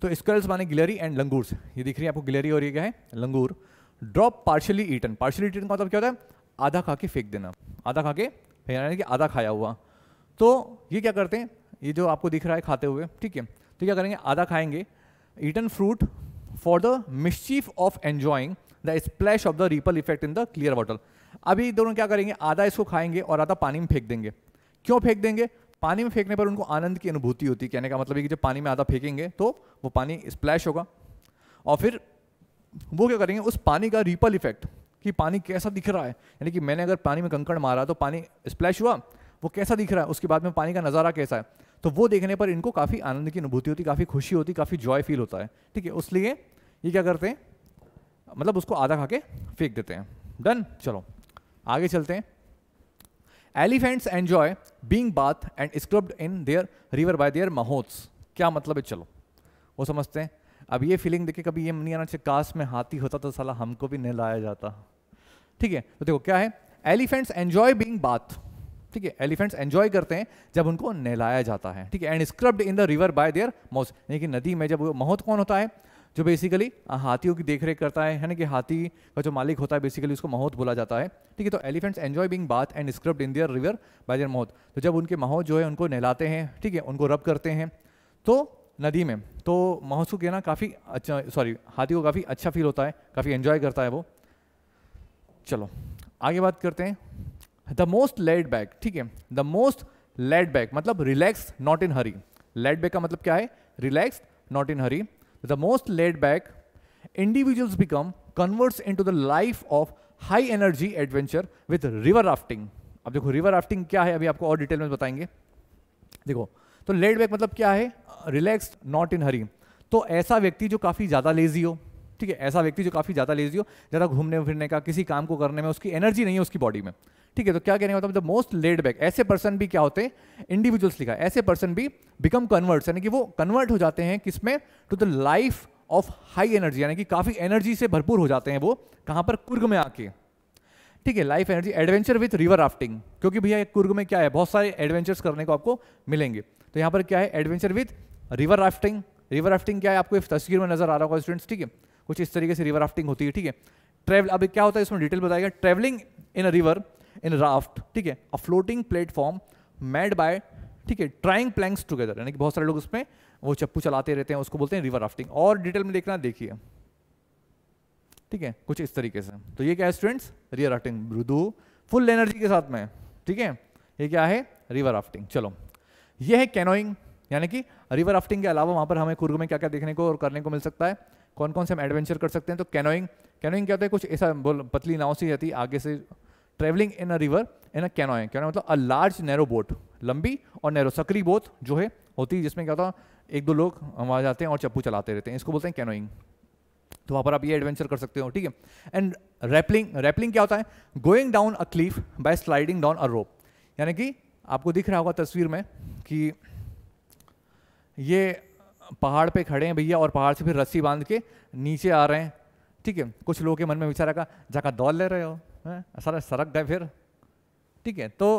तो स्क्वेल्स माने गिलेरी एंड लंगूर्स ये दिख रही है आपको गिलेरी और ये क्या है langur drop partially eaten partially eaten का मतलब क्या होता है आधा खा के फेंक देना आधा खा के यानी कि आधा खाया हुआ तो ये क्या करते हैं ये जो आपको दिख रहा है खाते हुए ठीक है तो क्या करेंगे आधा खाएंगे eaten fruit for the mischief of enjoying the splash of the ripple effect in the clear water अभी दोनों क्या करेंगे आधा इसको खाएंगे और आधा पानी में फेंक देंगे क्यों फेंक देंगे पानी में फेंकने पर उनको आनंद की अनुभूति होती है कहने का मतलब है कि जब पानी में आधा फेंकेंगे तो वो पानी स्प्लैश होगा और फिर वो क्या करेंगे उस पानी का रीपल इफेक्ट कि पानी कैसा दिख रहा है यानी कि मैंने अगर पानी में कंकड़ मारा तो पानी स्प्लैश हुआ वो कैसा दिख रहा है उसके बाद में पानी का नज़ारा कैसा है तो वो देखने पर इनको काफ़ी आनंद की अनुभूति होती काफ़ी खुशी होती काफ़ी जॉय फील होता है ठीक है उसलिए ये क्या करते हैं मतलब उसको आधा खा के फेंक देते हैं डन चलो आगे चलते हैं elephants enjoy being bath and scrubbed in their river by their mahouts क्या मतलब है चलो वो समझते हैं अब ये फीलिंग देखे कभी ये नहीं आना चाहिए काश में हाथी होता तो साला हमको भी नहलाया जाता ठीक है तो देखो क्या है एलिफेंट्स एंजॉय बींग बाथ ठीक है एलिफेंट्स एंजॉय करते हैं जब उनको नहलाया जाता है ठीक है and scrubbed in the river by their mahouts यानी कि नदी में जब महोत कौन होता है जो बेसिकली हाथियों की देखरेख करता है है ना कि हाथी का जो मालिक होता है बेसिकली उसको महोत बोला जाता है ठीक है तो elephants enjoy being bath and scrubbed in their river by their mahout तो जब उनके महोत जो है उनको नहलाते हैं ठीक है उनको रब करते हैं तो नदी में तो महोत को कहना काफ़ी अच्छा सॉरी हाथी को काफ़ी अच्छा फील होता है काफ़ी एन्जॉय करता है वो चलो आगे बात करते हैं द मोस्ट लेड बैक ठीक है द मोस्ट लेड बैक मतलब relax not in hurry laid back का मतलब क्या है relax not in hurry the most laid back individuals become converts into the life of high energy adventure with river rafting अब देखो river rafting क्या है अभी आपको और डिटेल में बताएंगे देखो तो लेड बैक मतलब क्या है रिलैक्स नॉट इन हरी तो ऐसा व्यक्ति जो काफ़ी ज़्यादा लेजी हो ठीक है ऐसा व्यक्ति जो काफ़ी ज़्यादा लेजी हो ज़्यादा घूमने फिरने का किसी काम को करने में उसकी एनर्जी नहीं है उसकी बॉडी में ठीक है तो क्या कहने का मतलब द मोस्ट लेड बैक ऐसे पर्सन भी क्या होते हैं इंडिविजुअल्स लिखा ऐसे पर्सन भी बिकम कन्वर्ट्स यानी कि वो कन्वर्ट हो जाते हैं किसमें to the life of high energy यानी कि काफ़ी एनर्जी से भरपूर हो जाते हैं वो कहां पर कुर्ग में आके ठीक है life energy adventure with river rafting क्योंकि भैया कुर्ग में क्या है बहुत सारे एडवेंचर्स करने को आपको मिलेंगे तो यहां पर क्या है adventure with river rafting river rafting क्या है आपको इस तस्वीर में नजर आ रहा होगा स्टूडेंट्स ठीक है कुछ इस तरीके से रिवर राफ्टिंग होती है ठीक है ट्रेवल अभी क्या होता है इसमें डिटेल बताएगा travelling in a river in raft ठीक है a floating platform made by ठीक है ट्राइंग प्लैंक्स टुगेदर यानी कि बहुत सारे लोग उसमें वो चप्पू चलाते रहते हैं उसको बोलते हैं रिवर राफ्टिंग और डिटेल में देखना देखिए ठीक है कुछ इस तरीके से तो ये क्या है स्टूडेंट्स रिवर राफ्टिंग मृदु फुल एनर्जी के साथ में ठीक है ये क्या है रिवर राफ्टिंग चलो ये है कैनोइंग यानी कि रिवर राफ्टिंग के अलावा वहां पर हमें कुर्ग में क्या क्या देखने को और करने को मिल सकता है कौन कौन से हम एडवेंचर कर सकते हैं तो कैनोइंग कैनोइंग क्या होता है कुछ ऐसा बोल पतली नाव सी रहती है आगे से travelling in a river in a canoeing canoeing मतलब अ लार्ज नैरो बोट लंबी और नैरो सक्री बोट जो है होती है जिसमें क्या होता है एक दो लोग वहाँ जाते हैं और चप्पू चलाते रहते हैं इसको बोलते हैं कैनोइंग तो वहाँ पर आप ये एडवेंचर कर सकते हो ठीक है एंड रैपलिंग रैपलिंग क्या होता है going down a cliff by sliding down a rope यानी कि आपको दिख रहा होगा तस्वीर में कि ये पहाड़ पे खड़े हैं भैया और पहाड़ से फिर रस्सी बांध के नीचे आ रहे हैं ठीक है कुछ लोगों के मन में विचार का जाकर दौड़ ले रहे हो सारा सरक गए फिर ठीक है तो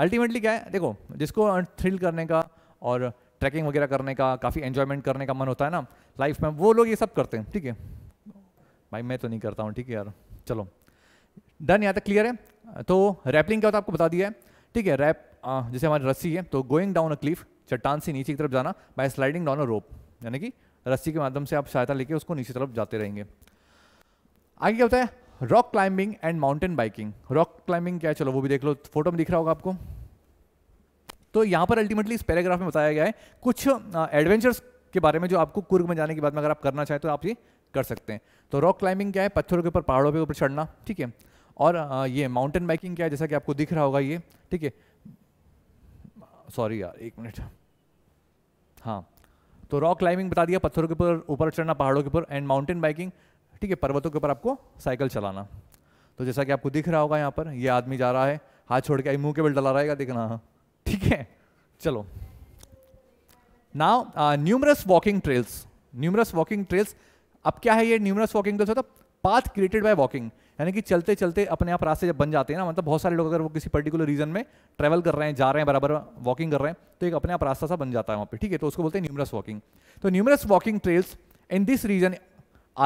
अल्टीमेटली क्या है देखो जिसको थ्रिल करने का और ट्रैकिंग वगैरह करने का काफ़ी एन्जॉयमेंट करने का मन होता है ना लाइफ में वो लोग ये सब करते हैं ठीक है भाई मैं तो नहीं करता हूँ ठीक है यार चलो डन यहाँ तक क्लियर है तो रैपलिंग क्या होता है आपको बता दिया है ठीक है रैप जैसे हमारी रस्सी है तो गोइंग डाउन अ क्लिफ चट्टान से नीचे की तरफ जाना by sliding down a rope यानी कि रस्सी के माध्यम से आप सहायता लेके उसको नीचे तरफ जाते रहेंगे आगे क्या होता है rock climbing and mountain biking rock climbing क्या है चलो वो भी देख लो फोटो में दिख रहा होगा आपको तो यहाँ पर अल्टीमेटली इस पैराग्राफ में बताया गया है कुछ एडवेंचर्स के बारे में जो आपको कुर्ग में जाने के बाद में अगर आप करना चाहें तो आप ये कर सकते हैं तो रॉक क्लाइंबिंग क्या है पत्थरों के ऊपर पहाड़ों के ऊपर चढ़ना ठीक है और ये माउंटेन बाइकिंग क्या है जैसा कि आपको दिख रहा होगा ये ठीक है सॉरी यार एक मिनट हाँ तो रॉक क्लाइंबिंग बता दिया पत्थरों के ऊपर ऊपर चढ़ना पहाड़ों के ऊपर एंड माउंटेन बाइकिंग ठीक है पर्वतों के ऊपर आपको साइकिल चलाना तो जैसा कि आपको दिख रहा होगा यहाँ पर ये आदमी जा रहा है हाथ छोड़ के मुंह के बल डला रहेगा दिखना ठीक है चलो now numerous walking trails numerous walking trails अब क्या है ये न्यूमरस वॉकिंग ट्रेल्स होता पाथ क्रिएटेड बाय वॉकिंग यानी कि चलते चलते अपने आप रास्ते जब बन जाते हैं ना मतलब बहुत सारे लोग अगर वो किसी पर्टिकुलर रीजन में ट्रैवल कर रहे हैं जा रहे हैं बराबर वॉकिंग कर रहे हैं तो एक अपने आप रास्ता सा बन जाता है वहाँ पर ठीक है तो उसको बोलते हैं न्यूमरस वॉकिंग तो numerous walking trails in this region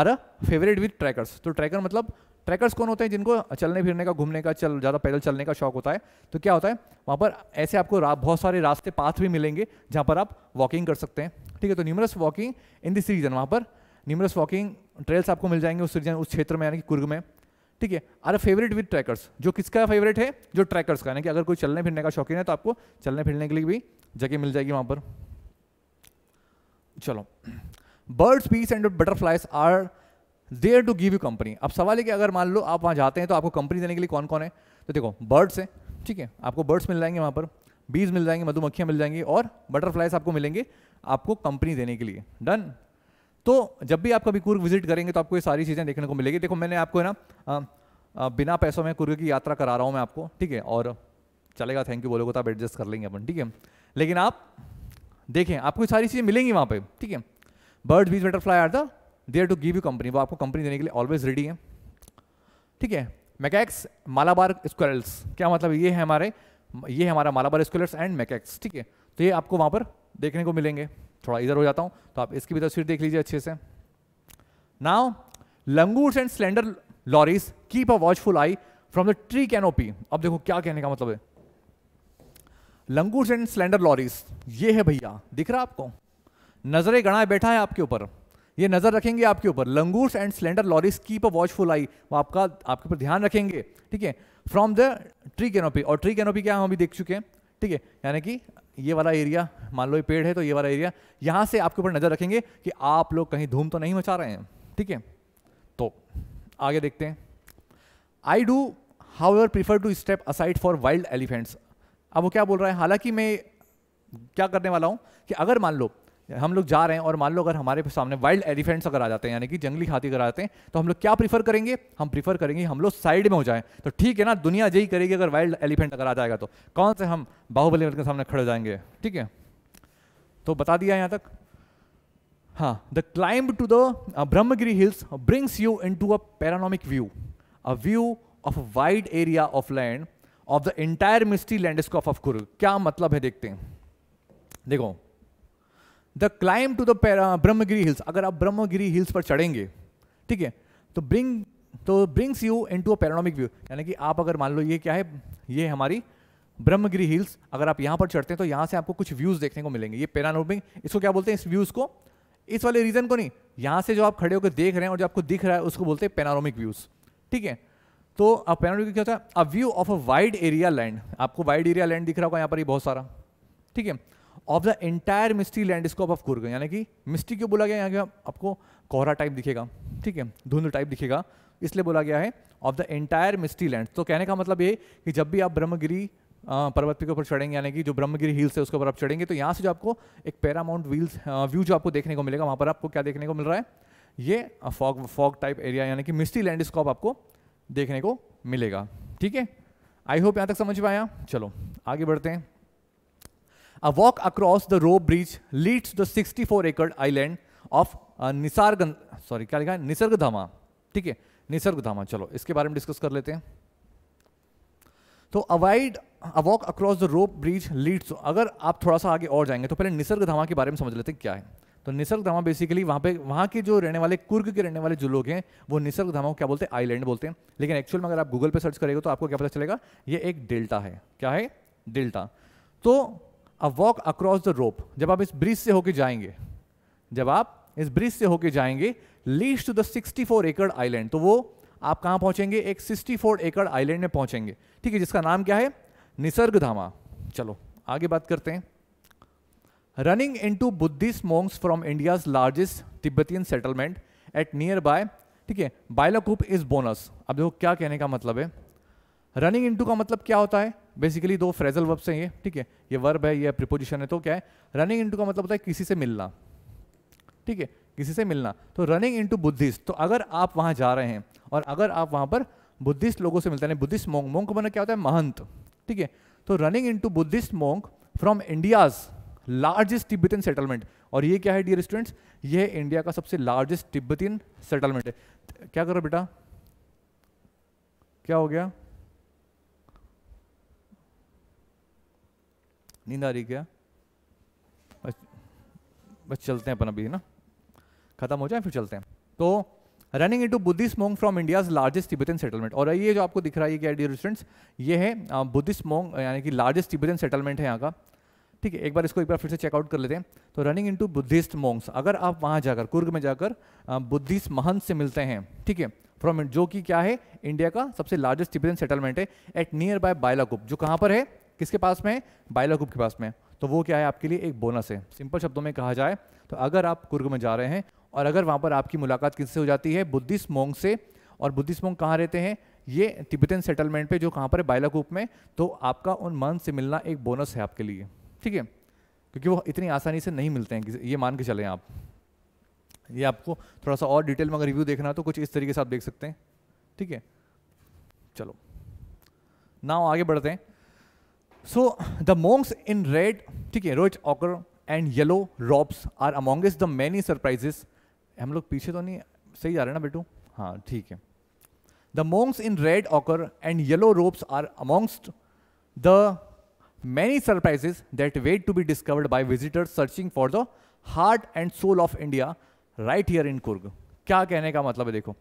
are a favourite with trekkers तो ट्रैकर मतलब ट्रैकर्स कौन होते हैं जिनको चलने फिरने का घूमने का चल ज़्यादा पैदल चलने का शौक होता है तो क्या होता है वहाँ पर ऐसे आपको बहुत सारे रास्ते पाथ भी मिलेंगे जहाँ पर आप वॉकिंग कर सकते हैं ठीक है तो numerous walking in this region वहाँ पर न्यूमरस वॉकिंग ट्रेल्स आपको मिल जाएंगे उस रीजन उस क्षेत्र में यानी कि कुर्ग में ठीक है आर फेवरेट विद ट्रैकर्स जो किसका फेवरेट है जो ट्रैकर्स का यानी कि अगर कोई चलने फिरने का शौकीन है तो आपको चलने फिरने के लिए भी जगह मिल जाएगी वहाँ पर चलो birds bees and butterflies are there to give you company अब सवाल है कि अगर मान लो आप वहाँ जाते हैं तो आपको कंपनी देने के लिए कौन कौन है तो देखो बर्ड्स है ठीक है आपको बर्ड्स मिल जाएंगे वहाँ पर बीज मिल जाएंगे मधुमक्खियाँ मिल जाएंगी और बटरफ्लाइज आपको मिलेंगे आपको कंपनी देने के लिए डन तो जब भी आप कभी कुर्ग विजिट करेंगे तो आपको ये सारी चीज़ें देखने को मिलेगी देखो मैंने आपको है ना बिना पैसों में कुर्ग की यात्रा करा रहा हूँ मैं आपको ठीक है और चलेगा थैंक यू बोलोगे तो आप एडजस्ट कर लेंगे अपन ठीक है लेकिन आप देखें आपको सारी चीज़ें मिलेंगी वहाँ पे ठीक है bird bees butterfly are the there to give you company वो आपको कंपनी देने के लिए ऑलवेज रेडी है ठीक है मैकेक्स मालाबार स्क्वेल्स क्या मतलब ये है हमारे ये है हमारा मालाबार स्क्वेल्स एंड मैकेक्स ठीक है तो ये आपको वहाँ पर देखने को मिलेंगे थोड़ा इधर हो जाता हूं तो आप इसकी भी तस्वीर देख लीजिए अच्छे से now langurs and slender lorises keep a watchful eye from the tree canopy अब देखो क्या कहने का मतलब है लंगूर्स एंड स्लेंडर लॉरीज ये है भैया दिख रहा आपको नजरे गणाए बैठा है आपके ऊपर ये नजर रखेंगे आपके ऊपर langurs and slender lorises keep a watchful eye वो आपका आपके ऊपर ध्यान रखेंगे ठीक है फ्रॉम द ट्री कैनोपी और ट्री कैनोपी क्या हम अभी देख चुके हैं ठीक है यानी कि ये वाला एरिया मान लो ये पेड़ है तो ये वाला एरिया यहाँ से आपके ऊपर नज़र रखेंगे कि आप लोग कहीं धूम तो नहीं मचा रहे हैं ठीक है तो आगे देखते हैं I do however prefer to step aside for wild elephants अब वो क्या बोल रहा है हालांकि मैं क्या करने वाला हूँ कि अगर मान लो हम लोग जा रहे हैं और मान लो अगर हमारे सामने वाइल्ड एलिफेंट्स अगर आ जाते हैं यानी कि जंगली हाथी अगर आते हैं तो हम लोग क्या प्रीफर करेंगे हम प्रीफर करेंगे हम लोग साइड में हो जाएं तो ठीक है ना दुनिया यही करेगी अगर वाइल्ड एलिफेंट अगर आ जाएगा तो कौन से हम बाहुबली के सामने खड़े हो जाएंगे ठीक है तो बता दिया यहाँ तक हाँ the climb to the Brahmagiri hills brings you into a panoramic view a view of wide area of land of the entire mystery landscape of Coorg क्या मतलब है देखते हैं देखो the climb to the Brahmagiri hills अगर आप ब्रह्मगिरी हिल्स पर चढ़ेंगे ठीक है तो ब्रिंग तो brings you into a panoramic view यानी कि आप अगर मान लो ये क्या है ये हमारी ब्रह्मगिरी हिल्स अगर आप यहाँ पर चढ़ते हैं तो यहाँ से आपको कुछ व्यूज़ देखने को मिलेंगे ये पैरानोमिक इसको क्या बोलते हैं इस व्यूज़ को इस वाले रीज़न को नहीं यहाँ से जो आप खड़े होकर देख रहे हैं और जो आपको दिख रहा है उसको बोलते हैं पैनारोमिक व्यूज़ ठीक है तो अब पैनारोमिक क्या होता है a view of a wide area land आपको वाइड एरिया लैंड दिख रहा होगा यहाँ पर ये बहुत सारा ठीक है of the entire mystery landscape of Coorg यानी कि मिस्ट्री क्यों बोला गया यहाँ क्या आपको कोहरा टाइप दिखेगा ठीक है धुंध टाइप दिखेगा इसलिए बोला गया है of the entire mystery land तो कहने का मतलब ये कि जब भी आप ब्रह्मगिरी पर्वत के ऊपर चढ़ेंगे यानी कि जो ब्रह्मगिरी हिल्स है उसके ऊपर आप चढ़ेंगे तो यहाँ से जो आपको एक पैरामाउंट व्हील्स व्यू जो आपको देखने को मिलेगा वहाँ पर आपको क्या देखने को मिल रहा है ये फॉग फॉग टाइप एरिया यानी कि मिस्ट्री लैंडस्कोप आपको देखने को मिलेगा ठीक है आई होप यहाँ तक समझ में आया चलो आगे बढ़ते हैं A walk across the rope bridge leads to the 64-acre island of uh, Nisarga sorry क्या लिखा है निसर्गधामा ठीक है निसर्गधामा चलो इसके बारे में डिस्कस कर लेते हैं तो avoid walk across the rope bridge leads अगर आप थोड़ा सा आगे और जाएंगे तो पहले निसर्गधामा के बारे में समझ लेते हैं क्या है तो निसर्ग धामा बेसिकली वहाँ पे वहाँ के जो रहने वाले कुर्ग के रहने वाले जो लोग हैं वो निसर्ग धामा को क्या बोलते हैं आइलैंड बोलते हैं लेकिन एक्चुअल में अगर आप गूगल पे सर्च करेगा तो आपको क्या पता चलेगा ये एक डेल्टा है क्या है डेल्टा तो a walk across the rope जब आप इस ब्रिज से होके जाएंगे जब आप इस ब्रिज से होके जाएंगे लीस्ट टू द 64 एकड़ आइलैंड तो वो आप कहाँ पहुँचेंगे एक 64 एकड़ आइलैंड में पहुँचेंगे ठीक है जिसका नाम क्या है निसर्ग धामा चलो आगे बात करते हैं running into Buddhist monks from India's largest Tibetan settlement at nearby ठीक है बायलाकूप इज बोनस अब देखो क्या कहने का मतलब है रनिंग इनटू का मतलब क्या होता है बेसिकली दो फ्रेजल वर्ब्स हैं ये ठीक है ये वर्ब है ये प्रिपोजिशन है तो क्या है रनिंग इनटू का मतलब होता है किसी से मिलना ठीक है किसी से मिलना तो रनिंग इनटू बुद्धिस्ट तो अगर आप वहाँ जा रहे हैं और अगर आप वहाँ पर बुद्धिस्ट लोगों से मिलते हैं बुद्धिस्ट मोंग मोंग का मतलब क्या होता है महंत ठीक है तो running into Buddhist monk from India's largest Tibetan settlement और ये क्या है डियर स्टूडेंट्स ये इंडिया का सबसे लार्जेस्ट तिब्बतिन सेटलमेंट है क्या करो बेटा क्या हो गया नींद आ रही क्या बस बस चलते हैं अपन अभी ना खत्म हो जाए फिर चलते हैं तो running into Buddhist monk from India's largest Tibetan settlement और ये जो आपको दिख रहा है क्या डियर स्टूडेंट्स ये है बुद्धिस्ट मोंग यानी कि लार्जेस्ट तिब्बतन सेटलमेंट है यहाँ का ठीक है एक बार इसको एक बार फिर से चेकआउट कर लेते हैं तो रनिंग इनटू बुद्धिस्ट मोंग्स अगर आप वहाँ जाकर कुर्ग में जाकर बुद्धिस्ट महंत से मिलते हैं ठीक है फ्रॉम जो कि क्या है इंडिया का सबसे लार्जेस्ट तिब्बतन सेटलमेंट है एट नियर बाय बायलाकुप जो कहाँ पर है किसके पास में बायला ग्रुप के पास में तो वो क्या है आपके लिए एक बोनस है सिंपल शब्दों में कहा जाए तो अगर आप कुर्ग में जा रहे हैं और अगर वहाँ पर आपकी मुलाकात किससे हो जाती है बुद्धिस्ट मोंग से और बुद्धिस्ट मोंग कहाँ रहते हैं ये तिब्बतन सेटलमेंट पे जो कहाँ पर है बायला ग्रुप में तो आपका उन मन से मिलना एक बोनस है आपके लिए ठीक है क्योंकि वो इतनी आसानी से नहीं मिलते हैं ये मान के चलें आप ये आपको थोड़ा सा और डिटेल में अगर रिव्यू देखना तो कुछ इस तरीके से आप देख सकते हैं ठीक है चलो नाव आगे बढ़ते हैं so the monks in red ठीक है रोइ ochre and yellow robes are amongst the many surprises हम लोग पीछे तो नहीं सही जा रहे ना बेटू हाँ ठीक है the monks in red ochre and yellow robes are amongst the many surprises that wait to be discovered by visitors searching for the heart and soul of India right here in Coorg क्या कहने का मतलब है देखो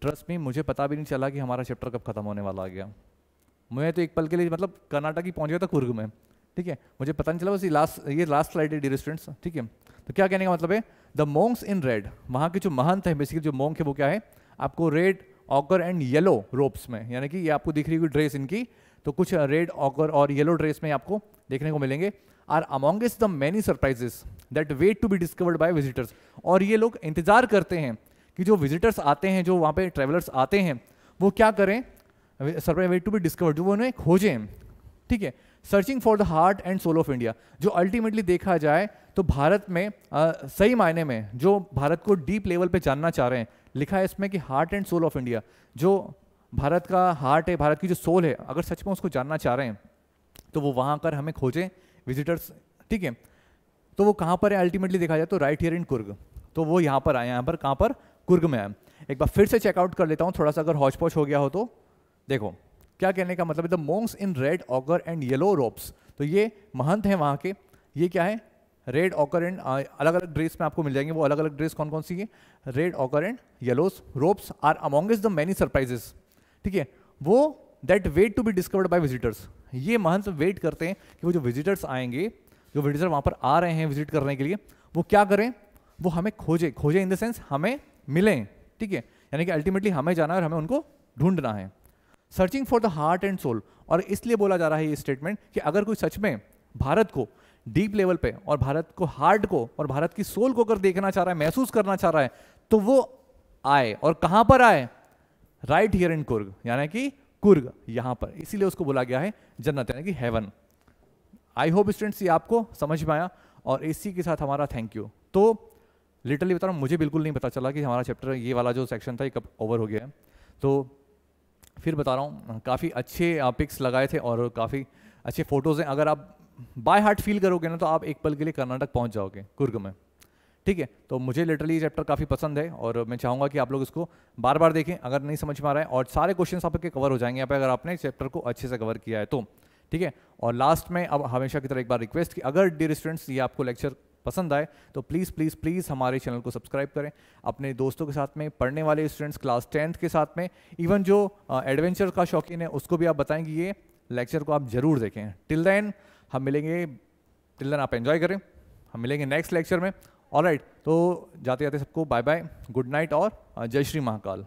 trust में मुझे पता भी नहीं चला कि हमारा चैप्टर कब खत्म होने वाला आ गया मैं तो एक पल के लिए मतलब कर्नाटक ही पहुंच गया था कुर्ग में ठीक है मुझे पता नहीं चला बस ये लास्ट ये लास्ट स्लाइड है डी स्टूडेंट्स ठीक है तो क्या कहने का मतलब है द मोंग्स इन रेड वहाँ के जो महंत है बेसिकली जो मोंग है वो क्या है आपको red ochre and yellow ropes में यानी कि ये आपको दिख रही हुई ड्रेस इनकी तो कुछ रेड uh, ऑकर और येलो ड्रेस में आपको देखने को मिलेंगे are amongst the many surprises that wait to be discovered by visitors और ये लोग इंतजार करते हैं कि जो विजिटर्स आते हैं जो वहाँ पे ट्रेवलर्स आते हैं वो क्या करें surprise wait to be discovered जो वो उन्हें खोजें ठीक है searching for the heart and soul of India जो अल्टीमेटली देखा जाए तो भारत में आ, सही मायने में जो भारत को डीप लेवल पे जानना चाह रहे हैं लिखा है इसमें कि heart and soul of India जो भारत का हार्ट है भारत की जो सोल है अगर सच में उसको जानना चाह रहे हैं तो वो वहाँ कर हमें खोजें विजिटर्स ठीक है तो वो कहाँ पर है अल्टीमेटली देखा जाए तो राइट हियर इन कुर्ग तो वो यहाँ पर आए यहाँ पर कहाँ पर कुर्ग में आए एक बार फिर से चेकआउट कर लेता हूँ थोड़ा सा अगर हॉच पौच हो गया हो तो देखो क्या कहने का मतलब the monks in red ochre and yellow ropes तो ये महंत हैं वहाँ के ये क्या है रेड ऑकर एंड अलग अलग ड्रेस में आपको मिल जाएंगे वो अलग अलग ड्रेस कौन कौन सी है red ochre and yellows ropes are amongst the many surprises ठीक है वो that wait to be discovered by visitors ये महंत वेट करते हैं कि वो जो विजिटर्स आएंगे जो विजिटर वहाँ पर आ रहे हैं विजिट करने के लिए वो क्या करें वो हमें खोजे खोजे इन द सेंस हमें मिलें ठीक है यानी कि अल्टीमेटली हमें जाना है और हमें उनको ढूंढना है searching for the heart and soul और इसलिए बोला जा रहा है ये स्टेटमेंट कि अगर कोई सच में भारत को डीप लेवल पे और भारत को हार्ट को और भारत की सोल को अगर देखना चाह रहा है महसूस करना चाह रहा है तो वो आए और कहां पर आए राइट हियर इन कुर्ग यानी कि कुर्ग यहां पर इसीलिए उसको बोला गया है जन्नत यानी कि हेवन आई होप स्टूडेंट्स ये आपको समझ में आया और इसी के साथ हमारा थैंक यू तो लिटरली बता रहा हूँ मुझे बिल्कुल नहीं पता चला कि हमारा चैप्टर ये वाला जो सेक्शन था ये कब ओवर हो गया है तो फिर बता रहा हूँ काफ़ी अच्छे पिक्स लगाए थे और काफ़ी अच्छे फ़ोटोज़ हैं अगर आप बाय हार्ट फील करोगे ना तो आप एक पल के लिए कर्नाटक पहुँच जाओगे कुर्ग में ठीक है तो मुझे लिटरली ये चैप्टर काफ़ी पसंद है और मैं चाहूँगा कि आप लोग इसको बार बार देखें अगर नहीं समझ में आ रहा है और सारे क्वेश्चन आपके कवर हो जाएंगे यहाँ पर अगर आपने चैप्टर को अच्छे से कवर किया है तो ठीक है और लास्ट में अब हमेशा की तरह एक बार रिक्वेस्ट कि अगर डियर स्टूडेंट्स ये आपको लेक्चर पसंद आए तो प्लीज़ प्लीज़ प्लीज़ हमारे चैनल को सब्सक्राइब करें अपने दोस्तों के साथ में पढ़ने वाले स्टूडेंट्स क्लास टेंथ के साथ में इवन जो एडवेंचर का शौकीन है उसको भी आप बताएं कि ये लेक्चर को आप ज़रूर देखें टिल दैन हम मिलेंगे टिल दैन आप एंजॉय करें हम मिलेंगे नेक्स्ट लेक्चर में ऑल तो जाते जाते सबको बाय बाय गुड नाइट और जय श्री महाकाल